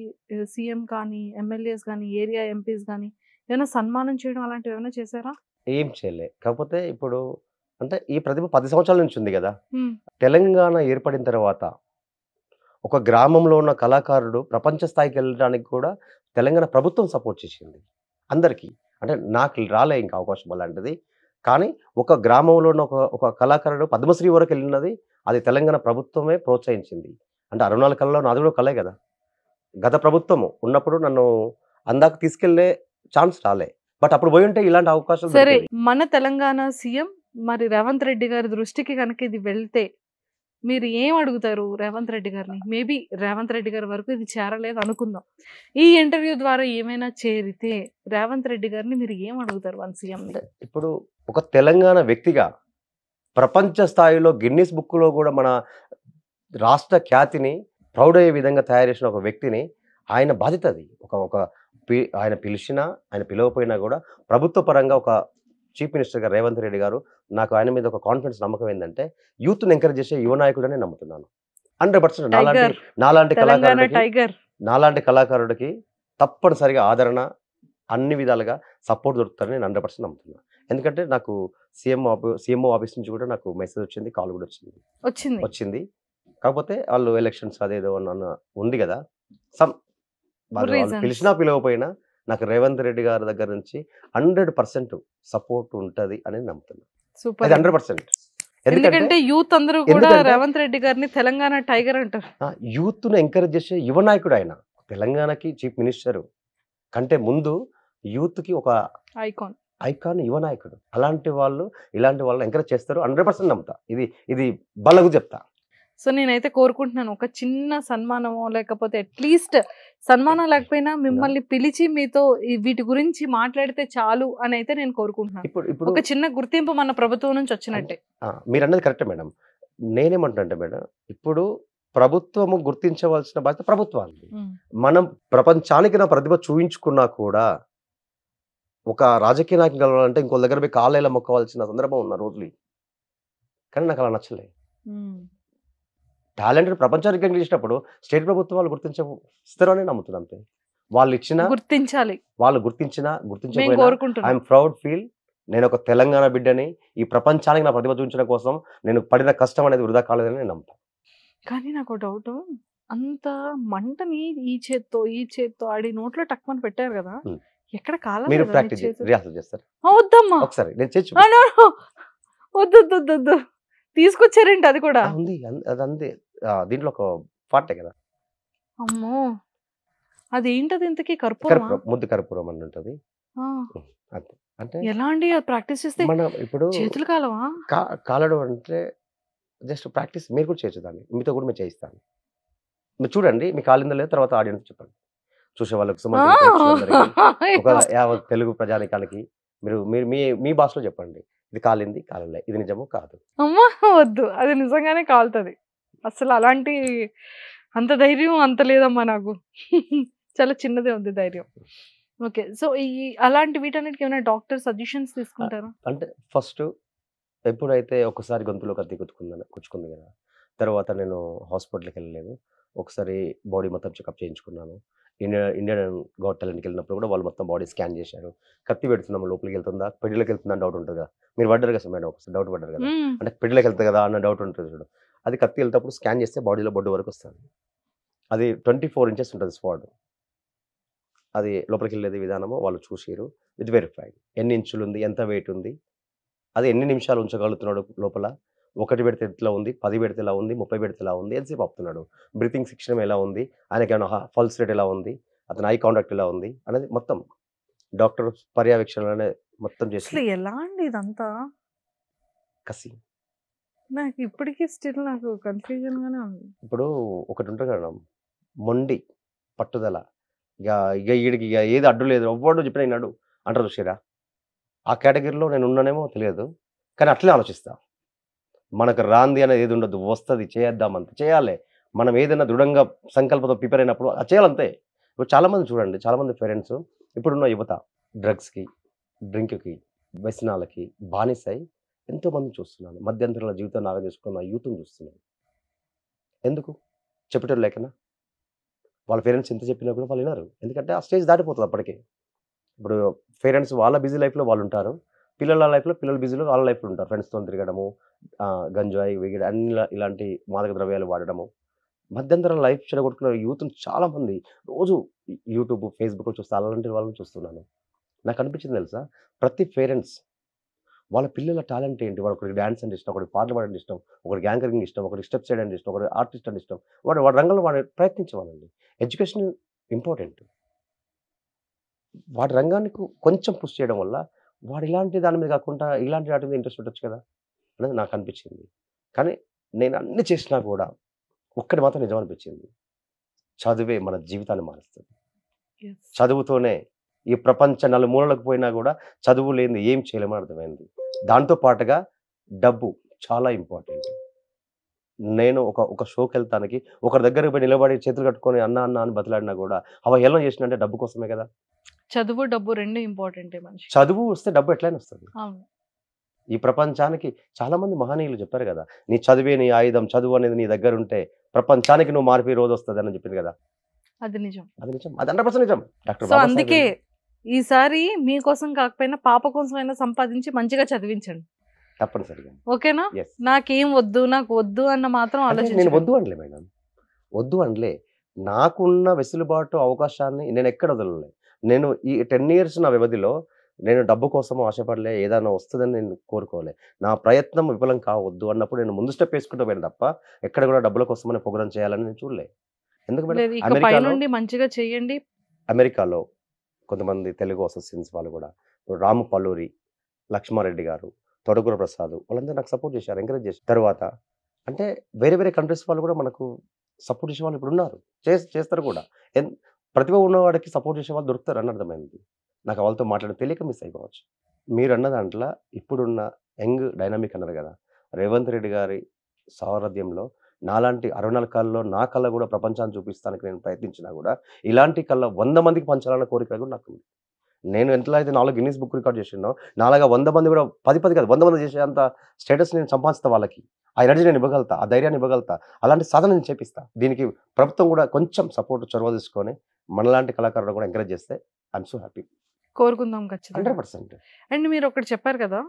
సీఎం కానీ ఎమ్మెల్యేస్ కానీ ఏరియా ఎంపీస్ కానీ ఏమైనా సన్మానం చేయడం అలాంటివి ఏమైనా చేశారా ఏం చేయలే కాకపోతే ఇప్పుడు అంటే ఈ ప్రతిభ పది సంవత్సరాల నుంచి ఉంది కదా తెలంగాణ ఏర్పడిన తర్వాత ఒక గ్రామంలో ఉన్న కళాకారుడు ప్రపంచ స్థాయికి వెళ్ళడానికి కూడా తెలంగాణ ప్రభుత్వం సపోర్ట్ చేసింది అందరికీ అంటే నాకు రాలే ఇంకా అవకాశం అలాంటిది కానీ ఒక గ్రామంలో ఉన్న ఒక ఒక కళాకారుడు పద్మశ్రీ వరకు వెళ్ళినది అది తెలంగాణ ప్రభుత్వమే ప్రోత్సహించింది అంటే అరుణాల కళలో నాది కూడా కళే కదా గత ప్రభుత్వము ఉన్నప్పుడు నన్ను అందాక తీసుకెళ్లే ఛాన్స్ రాలే బట్ అప్పుడు పోయి ఉంటే ఇలాంటి అవకాశం సరే మన తెలంగాణ సీఎం మరి రేవంత్ రెడ్డి గారి దృష్టికి కనుక ఇది వెళ్తే మీరు ఏం అడుగుతారు రేవంత్ రెడ్డి గారిని మేబీ రేవంత్ రెడ్డి గారి వరకు ఇది చేరలేదు అనుకుందాం ఈ ఇంటర్వ్యూ ద్వారా ఏమైనా చేరితే రేవంత్ రెడ్డి గారిని మీరు ఏం అడుగుతారు వన్ సీఎం ఇప్పుడు ఒక తెలంగాణ వ్యక్తిగా ప్రపంచ స్థాయిలో గిన్నీస్ బుక్లో కూడా మన రాష్ట్ర ఖ్యాతిని ప్రౌడ్ అయ్యే విధంగా తయారు చేసిన ఒక వ్యక్తిని ఆయన బాధ్యత అది ఒక ఒక ఆయన పిలిచినా ఆయన పిలవపోయినా కూడా ప్రభుత్వ పరంగా ఒక చీఫ్ మినిస్టర్ గారు రేవంత్ రెడ్డి గారు నాకు ఆయన మీద ఒక కాన్ఫిడెన్స్ నమ్మకం ఏంటంటే యూత్ ఎంకరేజ్ చేసే యువ నాయకుడనే నమ్ముతున్నాను హండ్రెడ్ పర్సెంట్ నాలాంటి నాలాంటి కళాకారుడికి నాలాంటి కళాకారుడికి తప్పనిసరిగా ఆదరణ అన్ని విధాలుగా సపోర్ట్ దొరుకుతారని నేను హండ్రెడ్ పర్సెంట్ నమ్ముతున్నాను ఎందుకంటే నాకు సీఎం సీఎంఓ ఆఫీస్ నుంచి కూడా నాకు మెసేజ్ వచ్చింది కాల్ కూడా వచ్చింది వచ్చింది వచ్చింది కాకపోతే వాళ్ళు ఎలక్షన్స్ అదేదో అన్న ఉంది కదా సమ్ పిలిచినా పిలవపోయినా నాకు రేవంత్ రెడ్డి గారి దగ్గర నుంచి హండ్రెడ్ పర్సెంట్ సపోర్ట్ ఉంటుంది అనేది నమ్ముతున్నాను హండ్రెడ్ పర్సెంట్ ఎందుకంటే యూత్ అందరూ కూడా రేవంత్ రెడ్డి గారిని తెలంగాణ టైగర్ అంటారు యూత్ ను ఎంకరేజ్ చేసే యువ నాయకుడు ఆయన తెలంగాణకి చీఫ్ మినిస్టర్ కంటే ముందు యూత్ కి ఒక ఐకాన్ ఐకాన్ యువ నాయకుడు అలాంటి వాళ్ళు ఇలాంటి వాళ్ళు ఎంకరేజ్ చేస్తారు హండ్రెడ్ పర్సెంట్ నమ్ముతా ఇది ఇది బలకు చెప్తా సో నేనైతే కోరుకుంటున్నాను ఒక చిన్న సన్మానమో లేకపోతే అట్లీస్ట్ సన్మానం లేకపోయినా మిమ్మల్ని పిలిచి మీతో వీటి గురించి మాట్లాడితే చాలు అని అయితే నేను కోరుకుంటున్నాను ఇప్పుడు ఇప్పుడు ఒక చిన్న గుర్తింపు మన ప్రభుత్వం నుంచి వచ్చినట్టే మీరు అన్నది కరెక్ట్ మేడం నేనేమంటున్నా మేడం ఇప్పుడు ప్రభుత్వము గుర్తించవలసిన బాధ్యత ప్రభుత్వాన్ని hmm. మనం ప్రపంచానికి నా ప్రతిభ చూపించుకున్నా కూడా ఒక రాజకీయ నాయకం కలవాలంటే ఇంకో దగ్గర పోయి కాలేలా మొక్కవలసిన సందర్భం ఉన్న రోజులు కానీ నాకు అలా నచ్చలేదు hmm. టాలెంట్ ప్రపంచానికి రికగ్నిచ్చినప్పుడు స్టేట్ ప్రభుత్వం వాళ్ళు గుర్తించవు ఇస్తారని నమ్ముతుంది అంతే వాళ్ళు ఇచ్చిన గుర్తించాలి వాళ్ళు గుర్తించిన గుర్తించకపోయినా ఐఎమ్ ప్రౌడ్ ఫీల్ నేను ఒక తెలంగాణ బిడ్డని ఈ ప్రపంచానికి నా ప్రతిభ చూపించడం కోసం నేను పడిన కష్టం అనేది వృధా కాలేదని నేను నమ్ముతాను కానీ నాకు డౌట్ అంత మంటని ఈ చేత్తో ఈ చేత్తో ఆడి నోట్లో టక్మని పెట్టారు కదా ఎక్కడ కాలం మీరు ప్రాక్టీస్ రిహార్సల్ చేస్తారు వద్దమ్మా ఒకసారి నేను చేసి వద్దు వద్దు వద్దు తీసుకొచ్చారేంటి అది కూడా ఉంది అది అంతే దీంట్లో ఒక పాటే కదా అమ్మో అది ఏంటది ఇంతకీ కర్పూరం కర్పూరం ముద్దు కర్పూరం అని ఉంటుంది అంతే అంటే ఎలా అండి అది ప్రాక్టీస్ చేస్తే మనం ఇప్పుడు చేతులు కాలవా కాలడం అంటే జస్ట్ ప్రాక్టీస్ మీరు కూడా చేయొచ్చు దాన్ని మీతో కూడా మేము చేయిస్తాను మీరు చూడండి మీ కాలిందో లేదు తర్వాత ఆడియన్స్ చెప్పండి చూసే వాళ్ళకి ఆ! తెలుగు ప్రజానికానికి మీరు మీరు మీ మీ భాషలో చెప్పండి ఇది కాలింది కాలలే ఇది నిజము కాదు అమ్మా వద్దు అది నిజంగానే కాలుతుంది అసలు అలాంటి అంత ధైర్యం అంత లేదమ్మా నాకు చాలా చిన్నదే ఉంది ధైర్యం ఓకే సో ఈ అలాంటి వీటన్నిటికి ఏమైనా డాక్టర్ సజెషన్స్ తీసుకుంటారా అంటే ఫస్ట్ ఎప్పుడైతే ఒకసారి గొంతులో కత్తి కుచ్చుకుంది కుచ్చుకుంది కదా తర్వాత నేను హాస్పిటల్కి వెళ్ళలేదు ఒకసారి బాడీ మొత్తం చెకప్ చేయించుకున్నాను ఇండియా ఇండియన్ గౌట్ టాలెంట్కి వెళ్ళినప్పుడు కూడా వాళ్ళు మొత్తం బాడీ స్కాన్ చేశారు కత్తి పెడుతున్నాము లోపలికి వెళ్తుందా పెడిలోకి వెళ్తుందా డౌట్ ఉంటుంది కదా మీరు పడ్డారు కదా మేడం ఒకసారి డౌట్ పడ్డారు కదా అంటే పెడిలోకి వెళ్తుంది కదా అన్న డౌట్ ఉంటుంది చూడు అది కత్తి వెళ్ళేటప్పుడు స్కాన్ చేస్తే బాడీలో బొడ్డు వరకు వస్తుంది అది ట్వంటీ ఫోర్ ఇంచెస్ ఉంటుంది స్పాడ్ అది లోపలికి వెళ్ళేది విధానమో వాళ్ళు చూసిరు విత్ వెరిఫైడ్ ఎన్ని ఇంచులు ఉంది ఎంత వెయిట్ ఉంది అది ఎన్ని నిమిషాలు ఉంచగలుగుతున్నాడు లోపల ఒకటి పెడితే ఎట్లా ఉంది పది పెడితే ఎలా ఉంది ముప్పై పెడితే ఎలా ఉంది ఎంతసేపు ఆపుతున్నాడు బ్రీతింగ్ శిక్షణ ఎలా ఉంది ఆయనకి ఏమైనా ఫల్స్ రేట్ ఎలా ఉంది అతని ఐ కాంటాక్ట్ ఎలా ఉంది అనేది మొత్తం డాక్టర్ పర్యవేక్షణలోనే మొత్తం చేసి ఎలా అండి ఇదంతా కసి నాకు ఇప్పటికీ స్టిల్ నాకు కన్ఫ్యూజన్ గానే ఉంది ఇప్పుడు ఒకటి ఉంటుంది కదా మొండి పట్టుదల ఇక ఇక వీడికి ఇక ఏది అడ్డు లేదు ఒవ్వడు చెప్పిన ఈనాడు అంటారు చూసారా ఆ కేటగిరీలో నేను ఉన్నానేమో తెలియదు కానీ అట్లే ఆలోచిస్తా మనకు రాంది అనేది ఏది ఉండదు వస్తుంది అంత చేయాలి మనం ఏదైనా దృఢంగా సంకల్పంతో ప్రిపేర్ అయినప్పుడు అది చేయాలంతే ఇప్పుడు చాలామంది చూడండి చాలామంది పేరెంట్స్ ఇప్పుడున్న యువత డ్రగ్స్కి డ్రింక్కి వ్యసనాలకి బానిసై ఎంతోమంది చూస్తున్నాను మధ్యంతరాల జీవితం నాగ చేసుకున్న యూత్ని చూస్తున్నాను ఎందుకు చెప్పేటోళ్ళు లేకనా వాళ్ళ పేరెంట్స్ ఎంత చెప్పినా కూడా వాళ్ళు వినరు ఎందుకంటే ఆ స్టేజ్ దాటిపోతుంది అప్పటికే ఇప్పుడు పేరెంట్స్ వాళ్ళ బిజీ లైఫ్లో వాళ్ళు ఉంటారు పిల్లల లైఫ్లో పిల్లల బిజీలో వాళ్ళ లైఫ్లో ఉంటారు ఫ్రెండ్స్తో తిరగడము గంజాయి వేగడం అన్ని ఇలాంటి మాదక ద్రవ్యాలు వాడడము మధ్యంతరం లైఫ్ చెడగొట్టుకున్న యూత్ని చాలామంది రోజు యూట్యూబ్ ఫేస్బుక్ చూస్తే అలాంటి వాళ్ళని చూస్తున్నాను నాకు అనిపించింది తెలుసా ప్రతి పేరెంట్స్ వాళ్ళ పిల్లల టాలెంట్ ఏంటి వాడు ఒకరికి డాన్స్ అంటే ఇష్టం ఒకటి పాటలు పాడడం ఇష్టం ఒకరికి యాంకరింగ్ ఇష్టం ఒకరికి స్టెప్స్ చేయడం ఇష్టం ఒకరికి ఆర్టిస్ట్ అంటే ఇష్టం వాడు వాడి రంగంలో వాడు ప్రయత్నించేవాళ్ళండి ఎడ్యుకేషన్ ఇంపార్టెంట్ వాడి రంగానికి కొంచెం పుష్ చేయడం వల్ల వాడు ఇలాంటి దాని మీద కాకుండా ఇలాంటి వాటి మీద ఇంట్రెస్ట్ ఉండొచ్చు కదా అనేది నాకు అనిపించింది కానీ నేను అన్ని చేసినా కూడా ఒక్కటి మాత్రం నిజం అనిపించింది చదువే మన జీవితాన్ని మారుస్తుంది చదువుతోనే ఈ ప్రపంచ నలుమూలలకు పోయినా కూడా చదువు లేని ఏం చేయలేమని అర్థమైంది దాంతో పాటుగా డబ్బు చాలా ఇంపార్టెంట్ నేను ఒక ఒక షోకి వెళ్తానికి ఒకరి దగ్గర పోయి నిలబడి చేతులు కట్టుకొని అన్న అన్న అని బతిలాడినా కూడా చేసిన చేసినంటే డబ్బు కోసమే కదా చదువు డబ్బు రెండు ఇంపార్టెంట్ చదువు వస్తే డబ్బు ఎట్లయినా వస్తుంది ఈ ప్రపంచానికి చాలామంది మహనీయులు చెప్పారు కదా నీ చదివే నీ ఆయుధం చదువు అనేది నీ దగ్గర ఉంటే ప్రపంచానికి నువ్వు మార్పి రోజు వస్తుంది అని చెప్పింది కదా అది నిజం అది నిజం అది హండ్రెడ్ పర్సెంట్ నిజం డాక్టర్ అందుకే ఈసారి మీకోసం కాకపోయినా పాప కోసం అయినా సంపాదించి మంచిగా చదివించండి తప్పనిసరిగా ఓకేనా నాకేం వద్దు నాకు వద్దు అన్న మాత్రం ఆలోచించి నేను వద్దు అనలే మేడం వద్దు అనలే నాకున్న వెసులుబాటు అవకాశాన్ని నేను ఎక్కడ వదలలే నేను ఈ టెన్ ఇయర్స్ నా వ్యవధిలో నేను డబ్బు కోసం ఆశపడలే ఏదైనా వస్తుందని నేను కోరుకోలే నా ప్రయత్నం విఫలం కావద్దు అన్నప్పుడు నేను ముందు స్టెప్ వేసుకుంటూ పోయాను తప్ప ఎక్కడ కూడా డబ్బుల కోసమని పొగరం చేయాలని నేను చూడలే ఎందుకు మంచిగా చేయండి అమెరికాలో కొంతమంది తెలుగు అసోసియన్స్ వాళ్ళు కూడా ఇప్పుడు రాము పల్లూరి లక్ష్మారెడ్డి గారు తొడగుర ప్రసాద్ వాళ్ళందరూ నాకు సపోర్ట్ చేశారు ఎంకరేజ్ చేశారు తర్వాత అంటే వేరే వేరే కంట్రీస్ వాళ్ళు కూడా మనకు సపోర్ట్ చేసే వాళ్ళు ఇప్పుడు ఉన్నారు చేస్తారు కూడా ప్రతిభ ఉన్నవాడికి సపోర్ట్ చేసే వాళ్ళు దొరుకుతారు అని అర్థమైంది నాకు వాళ్ళతో మాట్లాడడం తెలియక మిస్ అయిపోవచ్చు మీరు అన్న దాంట్లో ఇప్పుడున్న యంగ్ డైనామిక్ అన్నారు కదా రేవంత్ రెడ్డి గారి సారథ్యంలో నాలాంటి అరుణాల కళ్ళలో నా కళ్ళ కూడా ప్రపంచాన్ని చూపిస్తానికి నేను ప్రయత్నించినా కూడా ఇలాంటి కళ్ళ వంద మందికి పంచాలన్న కోరిక కూడా నాకు ఉంది నేను ఎంతలో అయితే నాలుగు గిన్నీస్ బుక్ రికార్డ్ చేసినో నాలాగా వంద మంది కూడా పది పది కాదు వంద మంది చేసేంత స్టేటస్ నేను సంపాదిస్తా వాళ్ళకి ఆ ఎనర్జీ నేను ఇవ్వగలుగుతా ఆ ధైర్యాన్ని ఇవ్వగలుగుతా అలాంటి సాధన నేను చేపిస్తా దీనికి ప్రభుత్వం కూడా కొంచెం సపోర్ట్ చొరవ తీసుకొని మనలాంటి కళాకారులు కూడా ఎంకరేజ్ చేస్తే ఐఎమ్ సో హ్యాపీ కోరుకుందాం ఖచ్చితంగా హండ్రెడ్ పర్సెంట్ అండ్ మీరు ఒకటి చెప్పారు కదా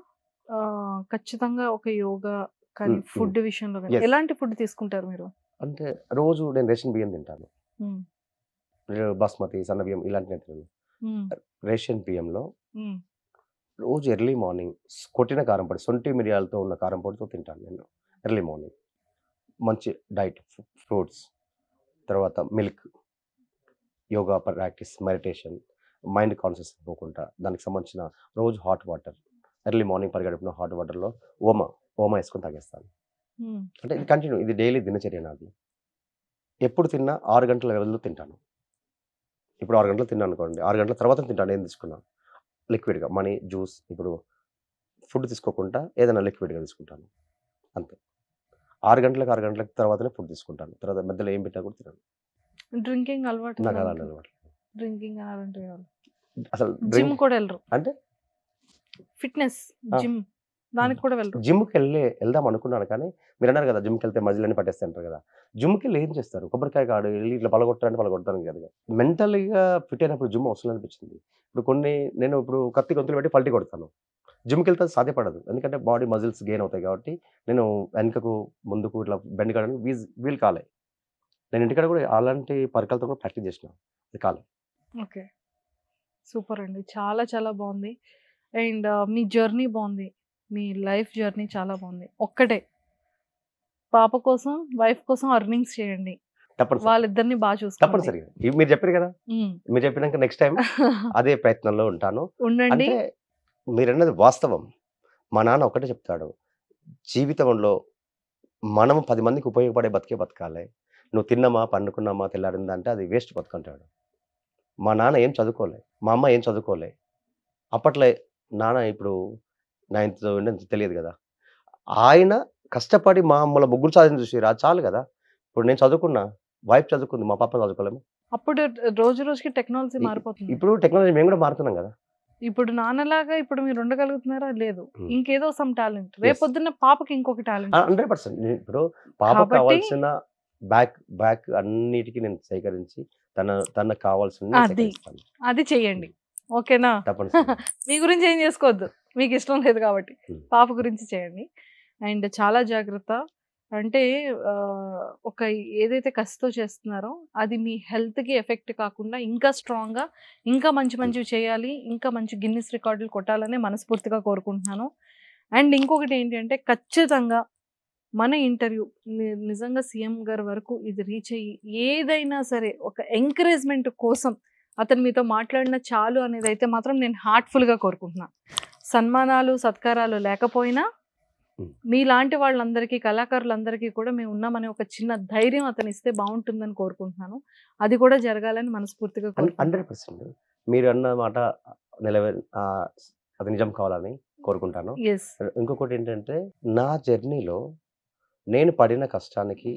ఖచ్చితంగా ఒక యోగా కానీ ఫుడ్ విషయంలో ఎలాంటి ఫుడ్ తీసుకుంటారు మీరు అంటే రోజు నేను రేషన్ బియ్యం తింటాను బాస్మతి సన్న బియ్యం ఇలాంటి తిన్నాను రేషన్ బియ్యంలో రోజు ఎర్లీ మార్నింగ్ కొట్టిన కారం పొడి సొంటి మిరియాలతో ఉన్న కారం పొడితో తింటాను నేను ఎర్లీ మార్నింగ్ మంచి డైట్ ఫ్రూట్స్ తర్వాత milk yoga practice meditation mind conscious పోకుండా దానికి సంబంధించిన రోజు హాట్ వాటర్ ఎర్లీ మార్నింగ్ పరిగెడుపున హాట్ వాటర్లో ఉమా ఓమా వేసుకొని తాగేస్తాను అంటే ఇది కంటిన్యూ ఇది డైలీ దినచర్య నాది ఎప్పుడు తిన్నా ఆరు గంటల వ్యవధిలో తింటాను ఇప్పుడు ఆరు గంటలు తిన్నాను అనుకోండి ఆరు గంటల తర్వాత తింటాను ఏం తీసుకున్నాను లిక్విడ్గా మనీ జ్యూస్ ఇప్పుడు ఫుడ్ తీసుకోకుండా ఏదైనా లిక్విడ్గా తీసుకుంటాను అంతే ఆరు గంటలకు ఆరు గంటలకు తర్వాతనే ఫుడ్ తీసుకుంటాను తర్వాత మధ్యలో ఏం పెట్టా కూడా తినను డ్రింకింగ్ అలవాటు నాకు అలాంటి అలవాటు డ్రింకింగ్ అలాంటి అసలు జిమ్ కూడా వెళ్ళరు అంటే ఫిట్నెస్ జిమ్ దానికి కూడా వెళ్తారు జిమ్కి వెళ్ళే వెళ్దాం అనుకున్నాను కానీ మీరు అన్నారు కదా జిమ్కి వెళ్తే మజిలని పట్టేస్తుంటారు కదా జిమ్కి వెళ్ళి ఏం చేస్తారు కొబ్బరికాయ కాడు వెళ్ళి ఇట్లా పలగొట్టాలని పలగొడతాను కదా మెంటల్గా ఫిట్ అయినప్పుడు జిమ్ అవసరం అనిపించింది ఇప్పుడు కొన్ని నేను ఇప్పుడు కత్తి గొంతులు పెట్టి పల్టీ కొడతాను జిమ్కి వెళ్తే సాధ్యపడదు ఎందుకంటే బాడీ మజిల్స్ గెయిన్ అవుతాయి కాబట్టి నేను వెనకకు ముందుకు ఇట్లా బెండ్ కాడని వీజ్ వీలు కాలే నేను ఇంటికాడ కూడా అలాంటి పరికరాలతో కూడా ప్రాక్టీస్ చేసిన అది కాలే ఓకే సూపర్ అండి చాలా చాలా బాగుంది అండ్ మీ జర్నీ బాగుంది మీ లైఫ్ జర్నీ చాలా బాగుంది ఒక్కటే పాప కోసం వైఫ్ కోసం అర్నింగ్స్ చేయండి వాళ్ళిద్దరిని బాగా చూస్తారు తప్పనిసరిగా మీరు చెప్పారు కదా మీరు చెప్పినాక నెక్స్ట్ టైం అదే ప్రయత్నంలో ఉంటాను ఉండండి మీరన్నది వాస్తవం మా నాన్న ఒకటే చెప్తాడు జీవితంలో మనం పది మందికి ఉపయోగపడే బతికే బతకాలి నువ్వు తిన్నామా పండుకున్నామా తెల్లారిందా అంటే అది వేస్ట్ బతుకుంటాడు మా నాన్న ఏం చదువుకోలే మా అమ్మ ఏం చదువుకోలే అప్పట్లో నాన్న ఇప్పుడు నైన్త్ చదివిండి తెలియదు కదా ఆయన కష్టపడి మా మమ్మల్ని ముగ్గురు సాధించి చూసిరా చాలు కదా ఇప్పుడు నేను చదువుకున్నా వైఫ్ చదువుకుంది మా పాప చదువుకోలేము అప్పుడు రోజు రోజుకి టెక్నాలజీ మారిపోతుంది ఇప్పుడు టెక్నాలజీ మేము కూడా మారుతున్నాం కదా ఇప్పుడు నాన్నలాగా ఇప్పుడు మీరు ఉండగలుగుతున్నారా లేదు ఇంకేదో సమ్ టాలెంట్ రేపొద్దున్న పాపకి ఇంకొక టాలెంట్ హండ్రెడ్ పర్సెంట్ ఇప్పుడు పాపకు కావాల్సిన బ్యాక్ బ్యాక్ అన్నిటికీ నేను సేకరించి తన తన కావాల్సిన అది అది చేయండి ఓకేనా మీ గురించి ఏం చేసుకోవద్దు మీకు ఇష్టం లేదు కాబట్టి పాప గురించి చేయండి అండ్ చాలా జాగ్రత్త అంటే ఒక ఏదైతే కసితో చేస్తున్నారో అది మీ హెల్త్కి ఎఫెక్ట్ కాకుండా ఇంకా స్ట్రాంగ్గా ఇంకా మంచి మంచివి చేయాలి ఇంకా మంచి గిన్నెస్ రికార్డులు కొట్టాలని మనస్ఫూర్తిగా కోరుకుంటున్నాను అండ్ ఇంకొకటి ఏంటంటే ఖచ్చితంగా మన ఇంటర్వ్యూ నిజంగా సీఎం గారి వరకు ఇది రీచ్ అయ్యి ఏదైనా సరే ఒక ఎంకరేజ్మెంట్ కోసం అతను మీతో మాట్లాడిన చాలు అనేది అయితే మాత్రం నేను హార్ట్ఫుల్గా కోరుకుంటున్నాను సన్మానాలు సత్కారాలు లేకపోయినా మీలాంటి వాళ్ళందరికీ కళాకారులందరికీ కూడా మేము ఉన్నామని ఒక చిన్న ధైర్యం అతను ఇస్తే బాగుంటుందని కోరుకుంటున్నాను అది కూడా జరగాలని మనస్ఫూర్తిగా హండ్రెడ్ పర్సెంట్ మీరు అన్న మాట నిలవే అది నిజం కావాలని కోరుకుంటాను ఇంకొకటి ఏంటంటే నా జర్నీలో నేను పడిన కష్టానికి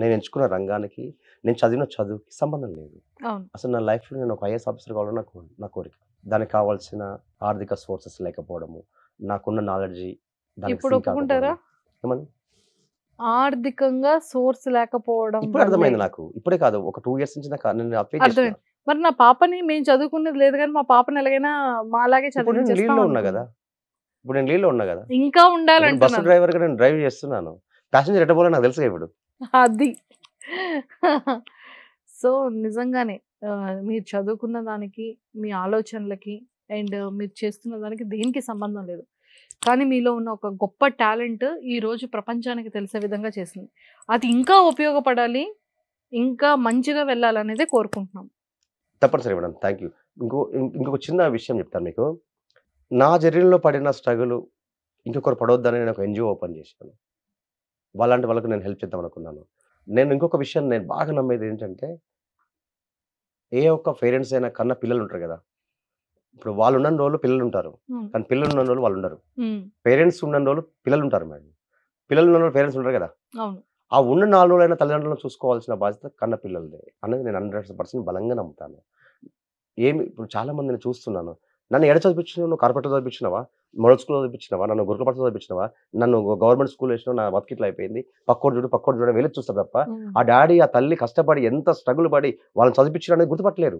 నేను ఎంచుకున్న రంగానికి నేను చదివిన చదువుకి సంబంధం లేదు అసలు నా లైఫ్లో నేను ఒక ఐఎస్ ఆఫీసర్ కావాలని నా కోరిక దానికి కావాల్సిన ఆర్థిక సోర్సెస్ లేకపోవడము నాకున్న నాలెడ్జి ఇప్పుడు ఒప్పుకుంటారా ఆర్థికంగా సోర్స్ లేకపోవడం ఇప్పుడు అర్థమైంది నాకు ఇప్పుడే కాదు ఒక టూ ఇయర్స్ నుంచి నాకు నేను మరి నా పాపని మేము చదువుకున్నది లేదు కానీ మా పాపని ఎలాగైనా మాలాగే చదివించేస్తాం ఉన్నా కదా ఇప్పుడు నేను నీళ్ళు ఉన్నా కదా ఇంకా ఉండాలంటే బస్సు డ్రైవర్ గా నేను డ్రైవ్ చేస్తున్నాను ప్యాసింజర్ ఎట్టబోలో నాకు తెలుసు ఇప్పుడు అది సో నిజంగానే మీరు చదువుకున్న దానికి మీ ఆలోచనలకి అండ్ మీరు చేస్తున్న దానికి దేనికి సంబంధం లేదు కానీ మీలో ఉన్న ఒక గొప్ప టాలెంట్ ఈరోజు ప్రపంచానికి తెలిసే విధంగా చేసింది అది ఇంకా ఉపయోగపడాలి ఇంకా మంచిగా వెళ్ళాలనేదే కోరుకుంటున్నాం తప్పనిసరి మేడం థ్యాంక్ యూ ఇంకో ఇంకొక చిన్న విషయం చెప్తాను మీకు నా జర్నీలో పడిన స్ట్రగుల్ ఇంకొకరు పడవద్దని నేను ఒక ఎన్జిఓ ఓపెన్ చేశాను వాళ్ళంటే వాళ్ళకు నేను హెల్ప్ చేద్దాం అనుకున్నాను నేను ఇంకొక విషయం నేను బాగా నమ్మేది ఏంటంటే ఏ ఒక్క పేరెంట్స్ అయినా కన్నా పిల్లలు ఉంటారు కదా ఇప్పుడు వాళ్ళు ఉన్న రోజులు పిల్లలు ఉంటారు కానీ పిల్లలు ఉన్న రోజులు వాళ్ళు ఉండరు పేరెంట్స్ ఉన్న రోజులు పిల్లలు ఉంటారు మేడం పిల్లలు ఉన్న రోజులు పేరెంట్స్ ఉంటారు కదా ఆ ఉన్న నాలుగు రోజులైన తల్లిదండ్రులను చూసుకోవాల్సిన బాధ్యత కన్న పిల్లలదే అనేది నేను హండ్రెడ్ పర్సెంట్ బలంగా నమ్ముతాను ఏమి ఇప్పుడు చాలా నేను చూస్తున్నాను నన్ను ఎడ చదివించినావు నువ్వు కార్పొరేటర్ చదివించినావా మోడల్ స్కూల్లో చదివించినవా నన్ను గురుకులపట్ల చదివించినవా నన్ను గవర్నమెంట్ స్కూల్ వేసిన నా బతికిట్లు అయిపోయింది పక్కోడు చూడు పక్కోడు చూడడం వెళ్ళి చూస్తారు తప్ప ఆ డాడీ ఆ తల్లి కష్టపడి ఎంత స్ట్రగుల్ పడి వాళ్ళని చదివించిన అనేది గుర్తుపట్టలేరు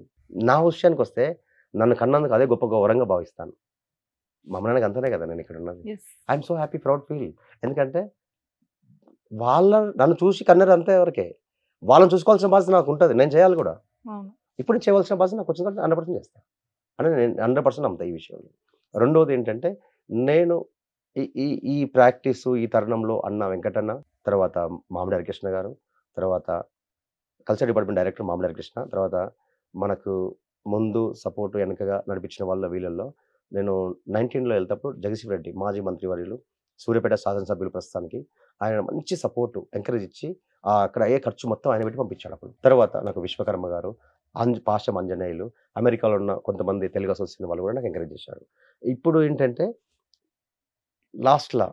నా విషయానికి వస్తే నన్ను కన్నందుకు అదే గొప్ప గౌరవంగా భావిస్తాను మమ్మల్ని అంతనే కదా నేను ఇక్కడ ఉన్నది I'm so happy proud feel ఎందుకంటే వాళ్ళ నన్ను చూసి కన్నారు అంతే వాళ్ళని చూసుకోవాల్సిన బాధ్యత నాకు ఉంటుంది నేను చేయాలి కూడా ఇప్పుడు చేయవలసిన బాధ్యత నాకు వచ్చిన హండ్రెడ్ చేస్తాను అని నేను హండ్రెడ్ పర్సెంట్ నమ్ముతా ఈ విషయంలో రెండోది ఏంటంటే నేను ఈ ఈ ప్రాక్టీస్ ఈ తరుణంలో అన్న వెంకటన్న తర్వాత మామిడి హరికృష్ణ గారు తర్వాత కల్చర్ డిపార్ట్మెంట్ డైరెక్టర్ మామిడి హరికృష్ణ తర్వాత మనకు ముందు సపోర్ట్ వెనకగా నడిపించిన వాళ్ళ వీళ్ళల్లో నేను నైన్టీన్లో వెళ్తేప్పుడు జగదీశ్వర రెడ్డి మాజీ మంత్రి వర్యులు సూర్యపేట శాసనసభ్యులు ప్రస్తుతానికి ఆయన మంచి సపోర్టు ఎంకరేజ్ ఇచ్చి అక్కడ అయ్యే ఖర్చు మొత్తం ఆయన పెట్టి పంపించాడు అప్పుడు తర్వాత నాకు విశ్వకర్మ గారు అంజ పాశం అంజనేయులు అమెరికాలో ఉన్న కొంతమంది తెలుగు అసోసియేషన్ వాళ్ళు కూడా నాకు ఎంకరేజ్ చేశారు ఇప్పుడు ఏంటంటే లాస్ట్లో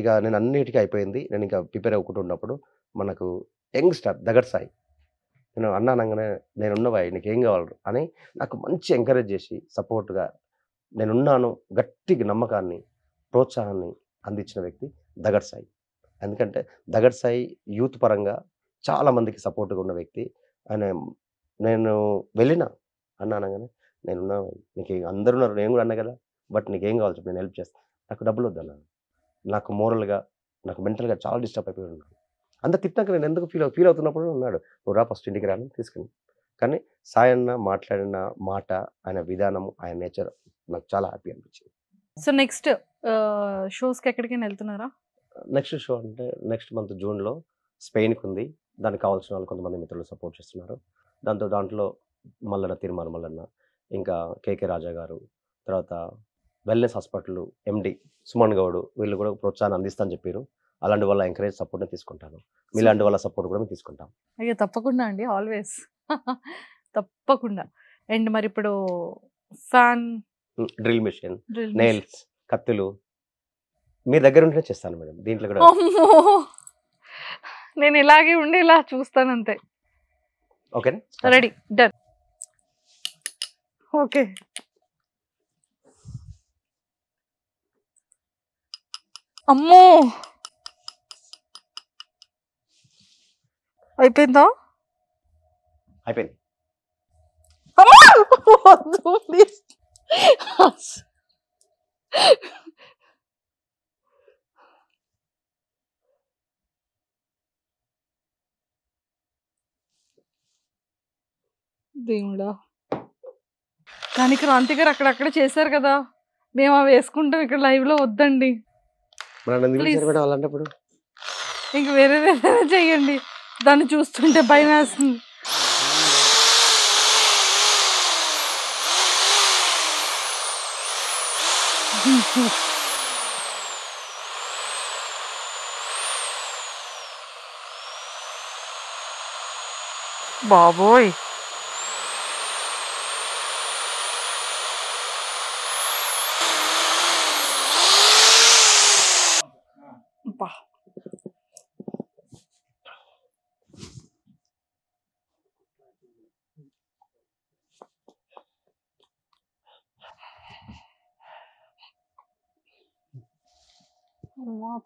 ఇక నేను అన్నిటికీ అయిపోయింది నేను ఇంకా ప్రిపేర్ అవ్వకుండా ఉన్నప్పుడు మనకు యంగ్స్టర్ దగ్గర సాయి నేను అన్నానంగానే నేనున్నవాయి నీకు ఏం కావాలి అని నాకు మంచి ఎంకరేజ్ చేసి సపోర్ట్గా నేనున్నాను గట్టిగా నమ్మకాన్ని ప్రోత్సాహాన్ని అందించిన వ్యక్తి దగడ్ సాయి ఎందుకంటే దగడ్ సాయి యూత్ పరంగా చాలామందికి సపోర్ట్గా ఉన్న వ్యక్తి ఆయన నేను వెళ్ళినా అన్నాను కానీ నేను నీకు అందరూ ఉన్నారు నేను కూడా అన్నా కదా బట్ నీకేం కావాలి నేను హెల్ప్ చేస్తాను నాకు డబ్బులు వద్దు నాకు మోరల్గా నాకు మెంటల్గా చాలా డిస్టర్బ్ అయిపోయి ఉన్నాను అంత తిట్టినాక నేను ఎందుకు ఫీల్ ఫీల్ అవుతున్నప్పుడు ఉన్నాడు నువ్వు రా ఫస్ట్ ఇంటికి రాను తీసుకుని కానీ సాయన్న మాట్లాడిన మాట ఆయన విధానము ఆయన నేచర్ నాకు చాలా హ్యాపీ అనిపించింది సో నెక్స్ట్ షోస్కి ఎక్కడికైనా వెళ్తున్నారా నెక్స్ట్ షో అంటే నెక్స్ట్ మంత్ జూన్లో స్పెయిన్కి ఉంది దానికి కావాల్సిన వాళ్ళు కొంతమంది మిత్రులు సపోర్ట్ చేస్తున్నారు దాంతో దాంట్లో మల్లన్న తిరుమల మల్లన్న ఇంకా కేకే రాజా గారు తర్వాత wellness hospital MD Suman Goud వీళ్ళు కూడా ప్రోత్సాహం అందిస్తాను చెప్పారు అలాంటి వాళ్ళ ఎంకరేజ్ సపోర్ట్ని తీసుకుంటాను మీలాంటి వాళ్ళ సపోర్ట్ కూడా మేము తీసుకుంటాం అయ్యో తప్పకుండా అండి ఆల్వేస్ తప్పకుండా అండ్ మరి ఇప్పుడు ఫ్యాన్ డ్రిల్ మిషన్ నెయిల్స్ కత్తులు మీ దగ్గర ఉంటే చేస్తాను మేడం దీంట్లో కూడా నేను ఇలాగే ఉండేలా చూస్తాను అంతే ఓకేనా రెడీ డన్ ఓకే అమ్మో అయిపోయిందా అయిపోయింది అమ్మా దేవుడా కానీ క్రాంతి గారు అక్కడక్కడ చేశారు కదా మేము అవి వేసుకుంటాం ఇక్కడ లైవ్ లో వద్దండి అలాంటప్పుడు ఇంక వేరే ఏదైనా చేయండి దాన్ని చూస్తుంటే భయం వేస్తుంది బాబోయ్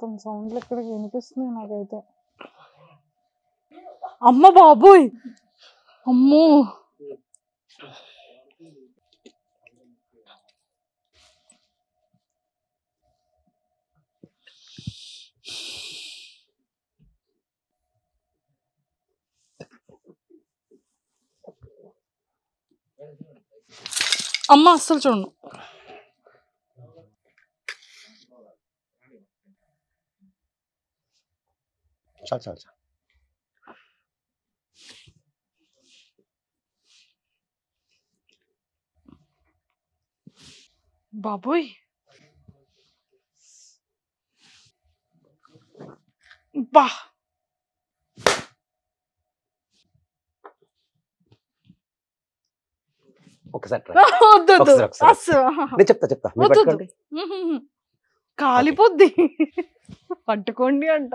మొత్తం సౌండ్లు ఇక్కడ వినిపిస్తున్నాయి నాకైతే అమ్మ బాబోయ్ అమ్మో అమ్మ అస్సలు చూడండి చాలు చాలు చాలు బాబోయ్ బా ఒకసారి నేను చెప్తా చెప్తా కాలిపోద్ది పట్టుకోండి అంట